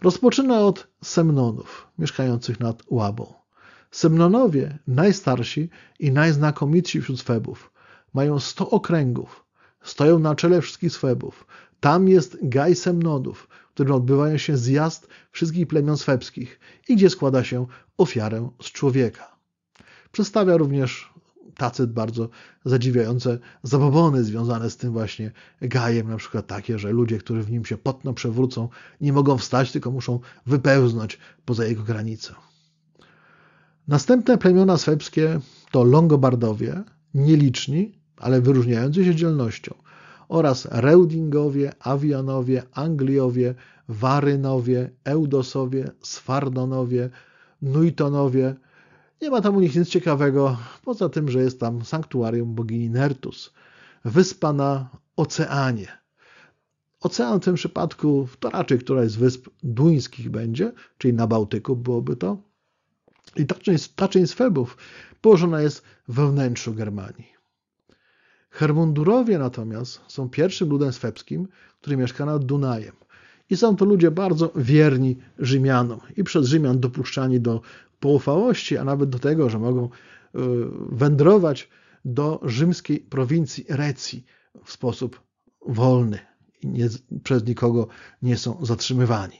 Rozpoczyna od Semnonów, mieszkających nad Łabą. Semnonowie, najstarsi i najznakomitsi wśród Febów, mają sto okręgów, stoją na czele wszystkich Febów. Tam jest Gaj Semnodów, w którym odbywają się zjazd wszystkich plemion swebskich i gdzie składa się ofiarę z człowieka. Przedstawia również tacy bardzo zadziwiające zabobony związane z tym właśnie gajem, na przykład takie, że ludzie, którzy w nim się potno przewrócą, nie mogą wstać, tylko muszą wypełznąć poza jego granicę. Następne plemiona swebskie to Longobardowie, nieliczni, ale wyróżniający się dzielnością, oraz Reudingowie, Avianowie, Angliowie, Warynowie, Eudosowie, Swardonowie, Nuitonowie. Nie ma tam u nich nic ciekawego, poza tym, że jest tam sanktuarium bogini Nertus, wyspa na oceanie. Ocean w tym przypadku to raczej któraś z wysp duńskich będzie, czyli na Bałtyku byłoby to i ta część Febów położona jest we wnętrzu Germanii. Hermundurowie natomiast są pierwszym ludem swebskim, który mieszka nad Dunajem. I są to ludzie bardzo wierni Rzymianom i przez Rzymian dopuszczani do poufałości, a nawet do tego, że mogą y, wędrować do rzymskiej prowincji Recji w sposób wolny. Nie, przez nikogo nie są zatrzymywani.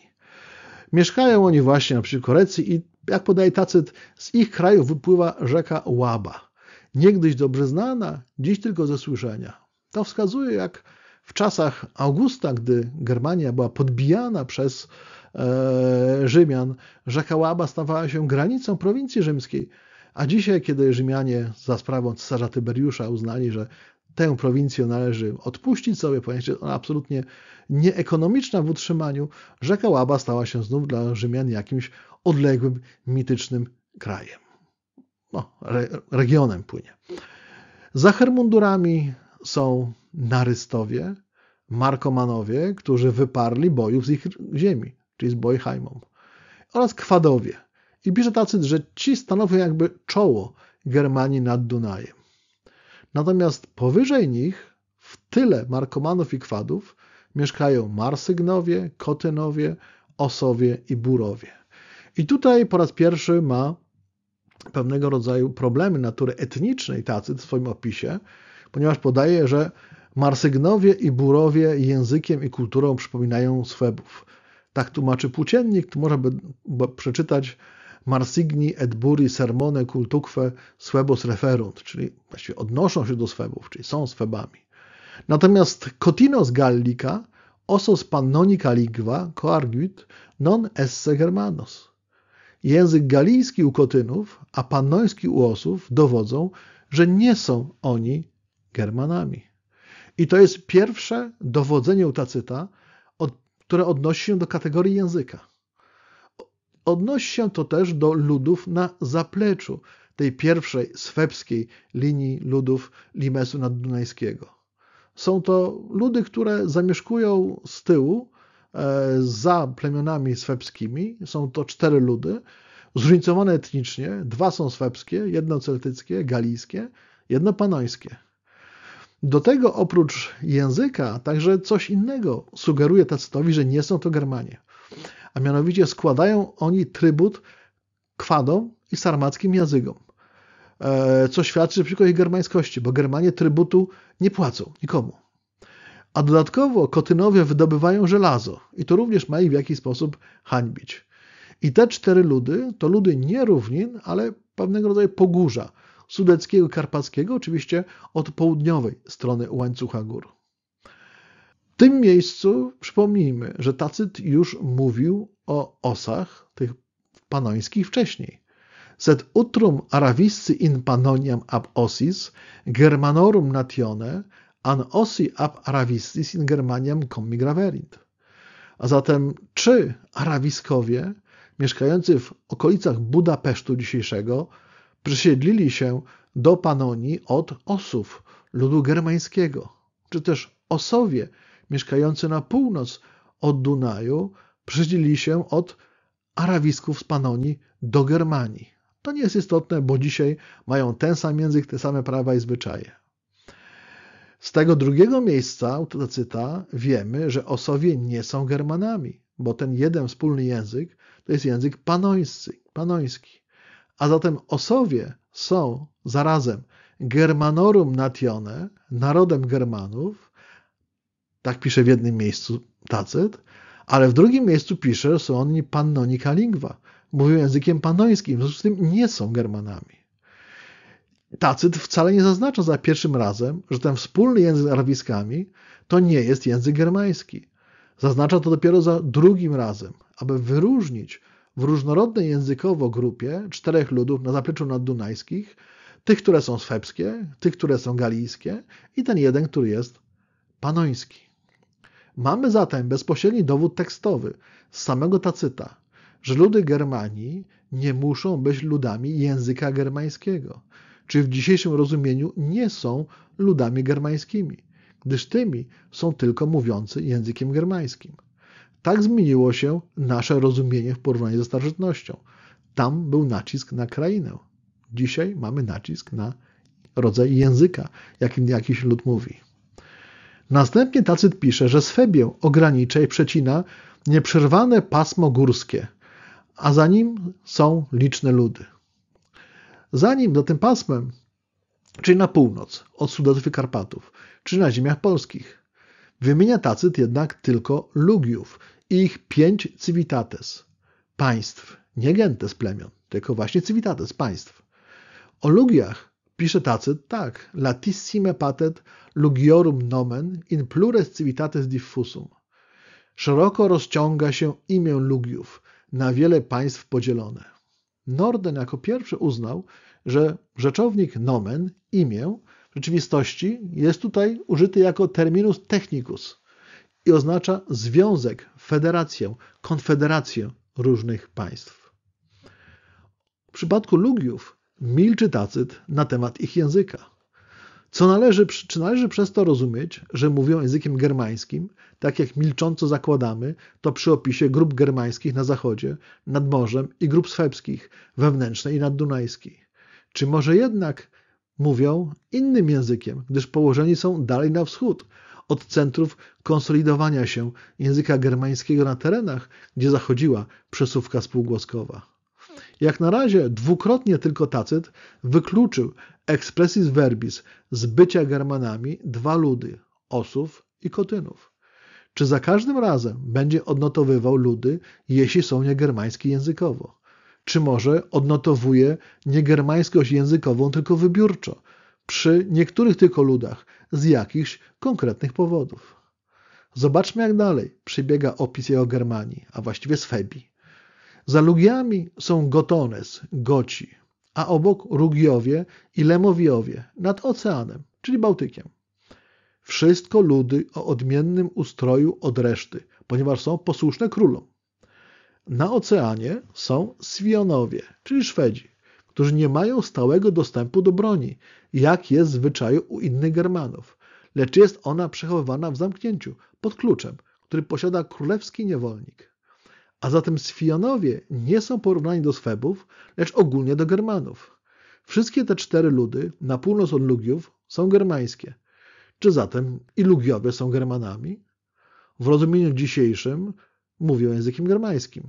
Mieszkają oni właśnie na przykład Recji i jak podaje Tacyt, z ich krajów wypływa rzeka Łaba, niegdyś dobrze znana, dziś tylko ze słyszenia. To wskazuje, jak w czasach Augusta, gdy Germania była podbijana przez e, Rzymian, rzeka Łaba stawała się granicą prowincji rzymskiej. A dzisiaj, kiedy Rzymianie za sprawą cesarza Tyberiusza uznali, że tę prowincję należy odpuścić sobie, ponieważ jest ona absolutnie nieekonomiczna w utrzymaniu, rzeka Łaba stała się znów dla Rzymian jakimś odległym, mitycznym krajem. No, re, regionem płynie. Za Hermundurami są narystowie, markomanowie, którzy wyparli bojów z ich ziemi, czyli z Bojheimą, oraz kwadowie. I pisze Tacyt, że ci stanowią jakby czoło Germanii nad Dunajem. Natomiast powyżej nich, w tyle markomanów i kwadów, mieszkają marsygnowie, kotynowie, osowie i burowie. I tutaj po raz pierwszy ma pewnego rodzaju problemy natury etnicznej Tacyt w swoim opisie, ponieważ podaje, że Marsygnowie i Burowie językiem i kulturą przypominają Swebów. Tak tłumaczy płóciennik, tu można by przeczytać Marsigni et buri sermone cultuque swebos referunt, czyli właściwie odnoszą się do swebów, czyli są swebami. Natomiast cotinos gallica osos pannonica ligva coarguit non esse germanos. Język galijski u Kotynów, a pannoński u Osów dowodzą, że nie są oni Germanami. I to jest pierwsze dowodzenie u Tacyta, które odnosi się do kategorii języka. Odnosi się to też do ludów na zapleczu tej pierwszej swebskiej linii ludów Limesu Naddunajskiego. Są to ludy, które zamieszkują z tyłu E, za plemionami swebskimi. Są to cztery ludy, zróżnicowane etnicznie. Dwa są swebskie, jedno celtyckie, galijskie, jedno panońskie. Do tego oprócz języka także coś innego sugeruje Tacytowi, że nie są to Germanie. A mianowicie składają oni trybut kwadom i sarmackim językom. E, co świadczy przykład ich germańskości, bo Germanie trybutu nie płacą nikomu. A dodatkowo kotynowie wydobywają żelazo i to również ma ich w jakiś sposób hańbić. I te cztery ludy to ludy nie równin, ale pewnego rodzaju pogórza sudeckiego i karpackiego, oczywiście od południowej strony łańcucha gór. W tym miejscu przypomnijmy, że Tacyt już mówił o osach tych panońskich wcześniej. Sed utrum araviscy in panoniam ab osis, germanorum natione, an osi ab aravistis in Germaniam commi A zatem, czy Arawiskowie mieszkający w okolicach Budapesztu dzisiejszego przesiedlili się do Panonii od Osów, ludu germańskiego, czy też Osowie mieszkający na północ od Dunaju przesiedlili się od Arawisków z Panonii do Germanii. To nie jest istotne, bo dzisiaj mają ten sam język, te same prawa i zwyczaje. Z tego drugiego miejsca cyta, wiemy, że Osowie nie są Germanami, bo ten jeden wspólny język to jest język panoński. panoński. A zatem Osowie są zarazem Germanorum natione, narodem Germanów, tak pisze w jednym miejscu Tacyt, ale w drugim miejscu pisze, że są oni pannonika lingua, mówią językiem panońskim, w związku z tym nie są Germanami. Tacyt wcale nie zaznacza za pierwszym razem, że ten wspólny język z Arabiskami to nie jest język germański. Zaznacza to dopiero za drugim razem, aby wyróżnić w różnorodnej językowo grupie czterech ludów na zapleczu naddunajskich tych, które są swebskie, tych, które są galijskie i ten jeden, który jest panoński. Mamy zatem bezpośredni dowód tekstowy z samego Tacyta, że ludy Germanii nie muszą być ludami języka germańskiego, czy w dzisiejszym rozumieniu nie są ludami germańskimi, gdyż tymi są tylko mówiący językiem germańskim. Tak zmieniło się nasze rozumienie w porównaniu ze starożytnością. Tam był nacisk na krainę. Dzisiaj mamy nacisk na rodzaj języka, jakim jakiś lud mówi. Następnie Tacyt pisze, że Swebię ogranicza i przecina nieprzerwane pasmo górskie, a za nim są liczne ludy. Za nim, za tym pasmem, czyli na północ, od Sudetów i Karpatów, czy na ziemiach polskich. Wymienia Tacyt jednak tylko Lugiów i ich pięć civitates, państw, nie gentes plemion, tylko właśnie civitates, państw. O Lugiach pisze Tacyt tak, latissime patet lugiorum nomen in plures civitates diffusum. Szeroko rozciąga się imię Lugiów, na wiele państw podzielone. Norden jako pierwszy uznał, że rzeczownik nomen, imię, w rzeczywistości jest tutaj użyty jako terminus technicus i oznacza związek, federację, konfederację różnych państw. W przypadku Lugiów milczy Tacyt na temat ich języka. Co należy, czy należy przez to rozumieć, że mówią językiem germańskim, tak jak milcząco zakładamy to przy opisie grup germańskich na zachodzie, nad morzem i grup swebskich, wewnętrznej i naddunajskiej? Czy może jednak mówią innym językiem, gdyż położeni są dalej na wschód, od centrów konsolidowania się języka germańskiego na terenach, gdzie zachodziła przesuwka spółgłoskowa? Jak na razie dwukrotnie tylko Tacyt wykluczył expressis verbis z bycia Germanami dwa ludy, Osów i Kotynów. Czy za każdym razem będzie odnotowywał ludy, jeśli są niegermańskie językowo? Czy może odnotowuje niegermańskość językową tylko wybiórczo, przy niektórych tylko ludach, z jakichś konkretnych powodów? Zobaczmy jak dalej przebiega opis jego Germanii, a właściwie Swebii. Za Lugiami są Gotones, Goci, a obok Rugiowie i Lemowiowie, nad oceanem, czyli Bałtykiem. Wszystko ludy o odmiennym ustroju od reszty, ponieważ są posłuszne królom. Na oceanie są Swionowie, czyli Szwedzi, którzy nie mają stałego dostępu do broni, jak jest w zwyczaju u innych Germanów, lecz jest ona przechowywana w zamknięciu, pod kluczem, który posiada królewski niewolnik. A zatem Sfijanowie nie są porównani do Swebów, lecz ogólnie do Germanów. Wszystkie te cztery ludy na północ od Lugiów są germańskie. Czy zatem i Lugiowie są Germanami? W rozumieniu dzisiejszym mówią językiem germańskim,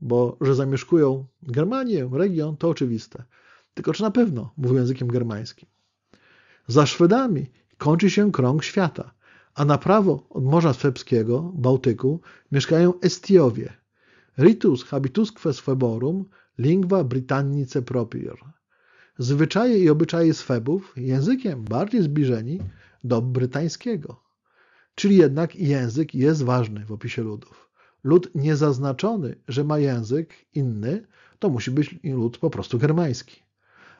bo że zamieszkują Germanię, region, to oczywiste. Tylko czy na pewno mówią językiem germańskim? Za Szwedami kończy się krąg świata, a na prawo od Morza Swebskiego, Bałtyku, mieszkają Estiowie – Ritus habitusque sweborum, lingua Britannice propior. Zwyczaje i obyczaje swebów językiem bardziej zbliżeni do brytańskiego. Czyli jednak język jest ważny w opisie ludów. Lud niezaznaczony, że ma język inny, to musi być lud po prostu germański.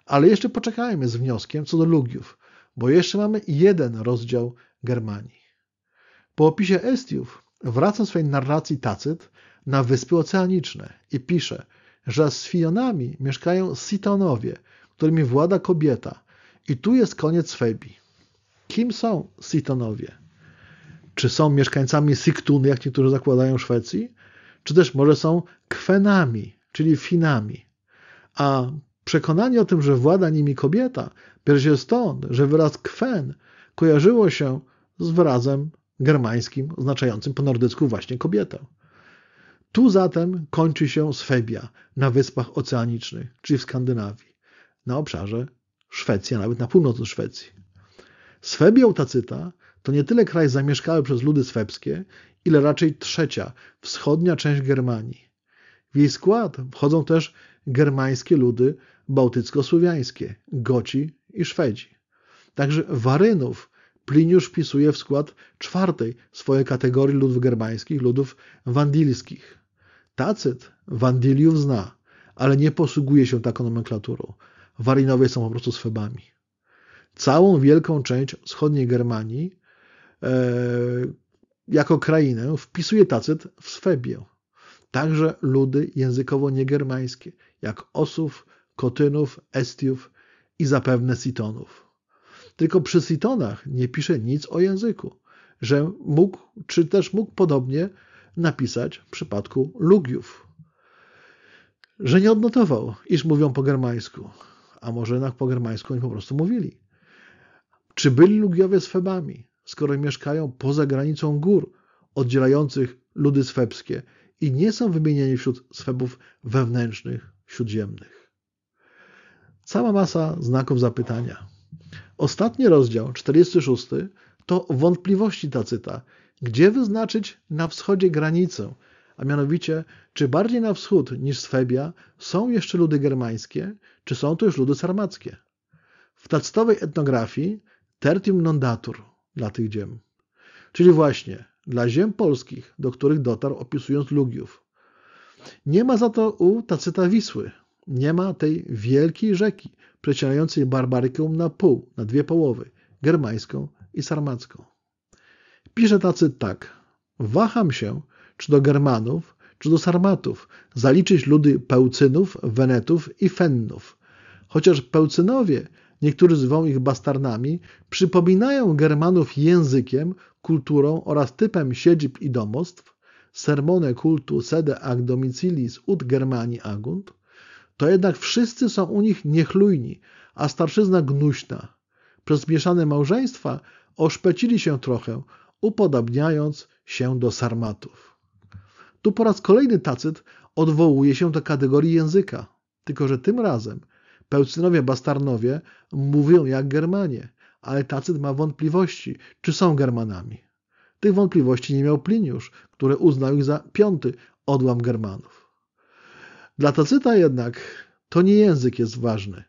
Ale jeszcze poczekajmy z wnioskiem co do Lugiów, bo jeszcze mamy jeden rozdział Germanii. Po opisie Estiów wraca w swojej narracji Tacyt na wyspy oceaniczne i pisze, że z Fionami mieszkają Sitonowie, którymi włada kobieta. I tu jest koniec Febi. Kim są Sitonowie? Czy są mieszkańcami Siktun, jak niektórzy zakładają Szwecji? Czy też może są Kwenami, czyli Finami? A przekonanie o tym, że włada nimi kobieta, bierze się stąd, że wyraz Kwen kojarzyło się z wyrazem germańskim oznaczającym po nordycku właśnie kobietę. Tu zatem kończy się Swebia na wyspach oceanicznych, czyli w Skandynawii, na obszarze Szwecji, a nawet na północy Szwecji. Swebia Tacyta to nie tyle kraj zamieszkały przez ludy swebskie, ile raczej trzecia, wschodnia część Germanii. W jej skład wchodzą też germańskie ludy bałtycko-słowiańskie, Goci i Szwedzi. Także Warynów Pliniusz wpisuje w skład czwartej swojej kategorii ludów germańskich, ludów wandilskich. Tacyt Wandyliów zna, ale nie posługuje się taką nomenklaturą. Warinowie są po prostu swebami. Całą wielką część wschodniej Germanii e, jako krainę wpisuje Tacyt w Swebię. Także ludy językowo niegermańskie, jak Osów, Kotynów, Estiów i zapewne Sitonów. Tylko przy Sitonach nie pisze nic o języku, że mógł, czy też mógł podobnie napisać w przypadku Lugiów. Że nie odnotował, iż mówią po germańsku. A może jednak po germańsku oni po prostu mówili. Czy byli Lugiowie Sfebami, skoro mieszkają poza granicą gór oddzielających ludy swebskie i nie są wymienieni wśród swebów wewnętrznych, śródziemnych? Cała masa znaków zapytania. Ostatni rozdział, 46, to wątpliwości Tacyta. Gdzie wyznaczyć na wschodzie granicę? A mianowicie, czy bardziej na wschód niż Swebia są jeszcze ludy germańskie, czy są to już ludy sarmackie? W tacytowej etnografii tertium non datur dla tych ziem. Czyli właśnie dla ziem polskich, do których dotarł opisując Lugiów. Nie ma za to u Tacyta Wisły. Nie ma tej wielkiej rzeki, przecinającej Barbarykę na pół, na dwie połowy, germańską i Sarmacką. Pisze tacy tak. Waham się, czy do Germanów, czy do Sarmatów zaliczyć ludy Pełcynów, Wenetów i Fennów. Chociaż Pełcynowie, niektórzy zwą ich bastarnami, przypominają Germanów językiem, kulturą oraz typem siedzib i domostw, sermone kultu sede ag domicilis ut Germani agunt, to jednak wszyscy są u nich niechlujni, a starszyzna gnuśna. Przez mieszane małżeństwa oszpecili się trochę, upodabniając się do sarmatów. Tu po raz kolejny Tacyt odwołuje się do kategorii języka, tylko że tym razem Pełcynowie Bastarnowie mówią jak Germanie, ale Tacyt ma wątpliwości, czy są Germanami. Tych wątpliwości nie miał Pliniusz, który uznał ich za piąty odłam Germanów. Dla Tacyta jednak to nie język jest ważny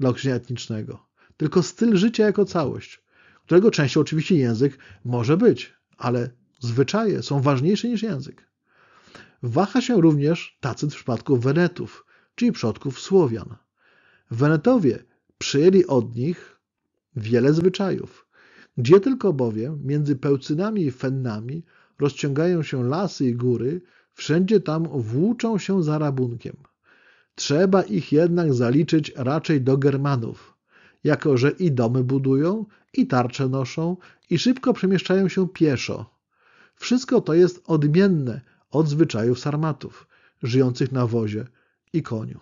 dla określenia etnicznego, tylko styl życia jako całość, którego częścią oczywiście język może być, ale zwyczaje są ważniejsze niż język. Waha się również Tacyt w przypadku Wenetów, czyli przodków Słowian. Wenetowie przyjęli od nich wiele zwyczajów. Gdzie tylko bowiem między Pełcynami i Fennami rozciągają się lasy i góry, wszędzie tam włóczą się za rabunkiem. Trzeba ich jednak zaliczyć raczej do Germanów, jako że i domy budują, i tarcze noszą, i szybko przemieszczają się pieszo. Wszystko to jest odmienne od zwyczajów sarmatów, żyjących na wozie i koniu.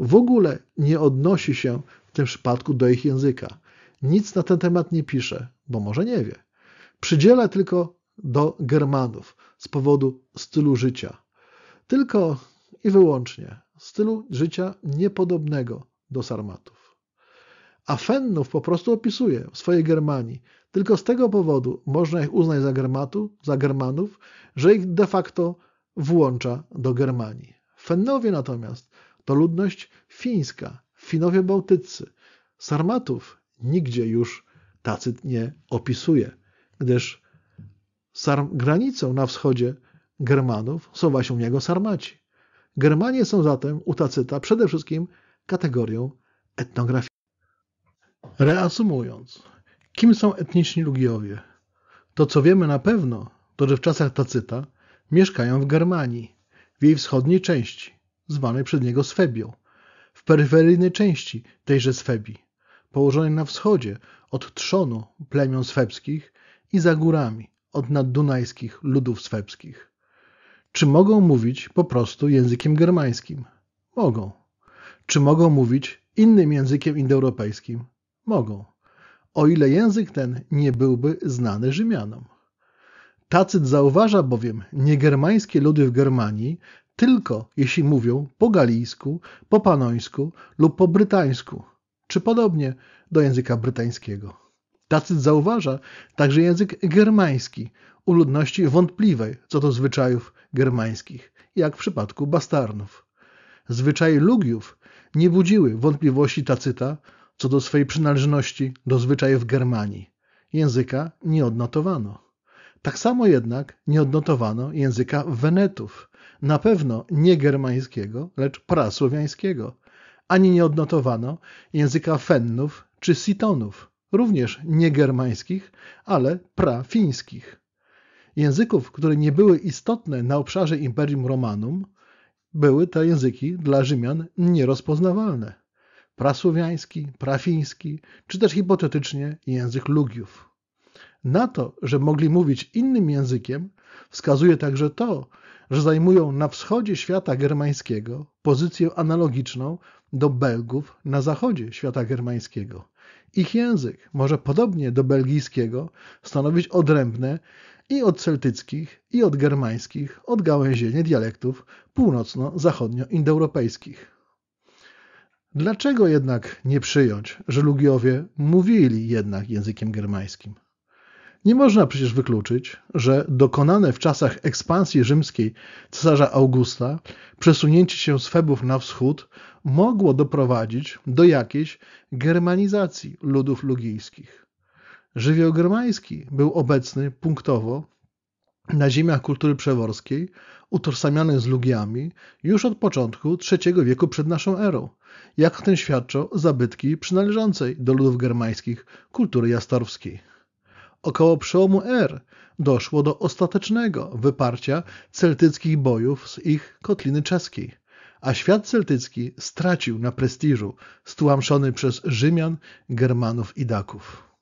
W ogóle nie odnosi się w tym przypadku do ich języka. Nic na ten temat nie pisze, bo może nie wie. Przydziela tylko do Germanów z powodu stylu życia. Tylko i wyłącznie stylu życia niepodobnego do Sarmatów a Fennów po prostu opisuje w swojej Germanii. Tylko z tego powodu można ich uznać za, Germatu, za Germanów, że ich de facto włącza do Germanii. Fennowie natomiast to ludność fińska, Finowie bałtyccy. Sarmatów nigdzie już Tacyt nie opisuje, gdyż granicą na wschodzie Germanów są właśnie u niego Sarmaci. Germanie są zatem u Tacyta przede wszystkim kategorią etnograficzną. Reasumując, kim są etniczni Lugiowie? To co wiemy na pewno, to że w czasach Tacyta mieszkają w Germanii, w jej wschodniej części, zwanej przed niego Swebią, w peryferyjnej części tejże Swebii, położonej na wschodzie od trzonu plemion swebskich i za górami od naddunajskich ludów swebskich. Czy mogą mówić po prostu językiem germańskim? Mogą. Czy mogą mówić innym językiem indoeuropejskim? Mogą, o ile język ten nie byłby znany Rzymianom. Tacyt zauważa bowiem niegermańskie ludy w Germanii tylko jeśli mówią po galijsku, po panońsku lub po brytańsku, czy podobnie do języka brytańskiego. Tacyt zauważa także język germański u ludności wątpliwej co do zwyczajów germańskich, jak w przypadku bastarnów. Zwyczaje lugiów nie budziły wątpliwości Tacyta co do swojej przynależności do zwyczajów Germanii. Języka nie odnotowano. Tak samo jednak nie odnotowano języka Wenetów, na pewno nie germańskiego, lecz prasłowiańskiego, ani nie odnotowano języka Fennów czy Sitonów, również nie germańskich, ale prafińskich. Języków, które nie były istotne na obszarze Imperium Romanum, były te języki dla Rzymian nierozpoznawalne prasłowiański, prafiński, czy też hipotetycznie język Lugiów. Na to, że mogli mówić innym językiem, wskazuje także to, że zajmują na wschodzie świata germańskiego pozycję analogiczną do Belgów na zachodzie świata germańskiego. Ich język może podobnie do belgijskiego stanowić odrębne i od celtyckich, i od germańskich odgałęzienie dialektów północno-zachodnio-indoeuropejskich. Dlaczego jednak nie przyjąć, że Lugiowie mówili jednak językiem germańskim? Nie można przecież wykluczyć, że dokonane w czasach ekspansji rzymskiej cesarza Augusta przesunięcie się z Febów na wschód mogło doprowadzić do jakiejś germanizacji ludów lugijskich. Żywioł germański był obecny punktowo na ziemiach kultury przeworskiej utożsamiany z Lugiami już od początku III wieku przed naszą erą, jak w tym świadczą zabytki przynależącej do ludów germańskich kultury jastorskiej. Około przełomu R er doszło do ostatecznego wyparcia celtyckich bojów z ich kotliny czeskiej, a świat celtycki stracił na prestiżu stłamszony przez Rzymian, Germanów i Daków.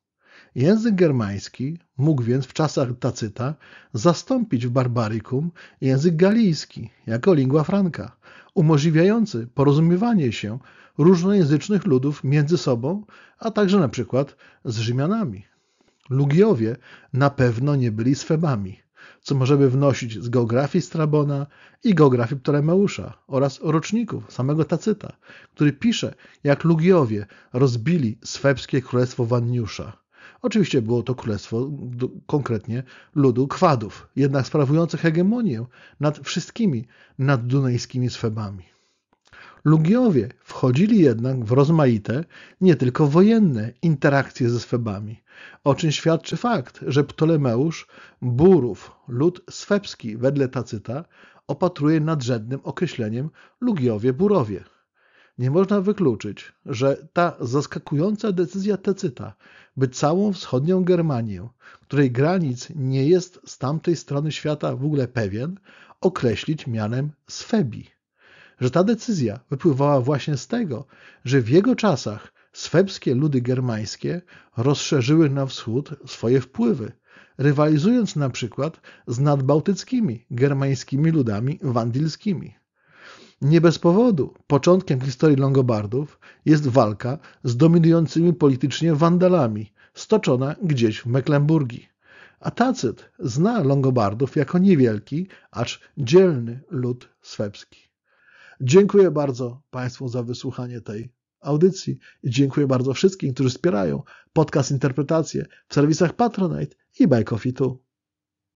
Język germański mógł więc w czasach Tacyta zastąpić w Barbarikum język galijski jako lingua franca, umożliwiający porozumiewanie się różnojęzycznych ludów między sobą, a także na przykład z Rzymianami. Lugiowie na pewno nie byli swebami, co możemy wnosić z geografii Strabona i geografii Ptolemeusza oraz roczników samego Tacyta, który pisze, jak Lugiowie rozbili swebskie królestwo Wanniusza. Oczywiście było to królestwo do, konkretnie ludu kwadów, jednak sprawujących hegemonię nad wszystkimi naddunajskimi swebami. Lugiowie wchodzili jednak w rozmaite, nie tylko wojenne, interakcje ze swebami, o czym świadczy fakt, że Ptolemeusz Burów, lud swebski wedle Tacyta, opatruje nadrzędnym określeniem Lugiowie-Burowie. Nie można wykluczyć, że ta zaskakująca decyzja Tacyta by całą wschodnią Germanię, której granic nie jest z tamtej strony świata w ogóle pewien, określić mianem Swebii. Że ta decyzja wypływała właśnie z tego, że w jego czasach swebskie ludy germańskie rozszerzyły na wschód swoje wpływy, rywalizując na przykład z nadbałtyckimi germańskimi ludami wandylskimi. Nie bez powodu początkiem historii Longobardów jest walka z dominującymi politycznie Wandalami, stoczona gdzieś w Mecklenburgii. A Tacyt zna Longobardów jako niewielki, acz dzielny lud swebski. Dziękuję bardzo Państwu za wysłuchanie tej audycji i dziękuję bardzo wszystkim, którzy wspierają podcast Interpretacje w serwisach Patronite i Bajkofitu.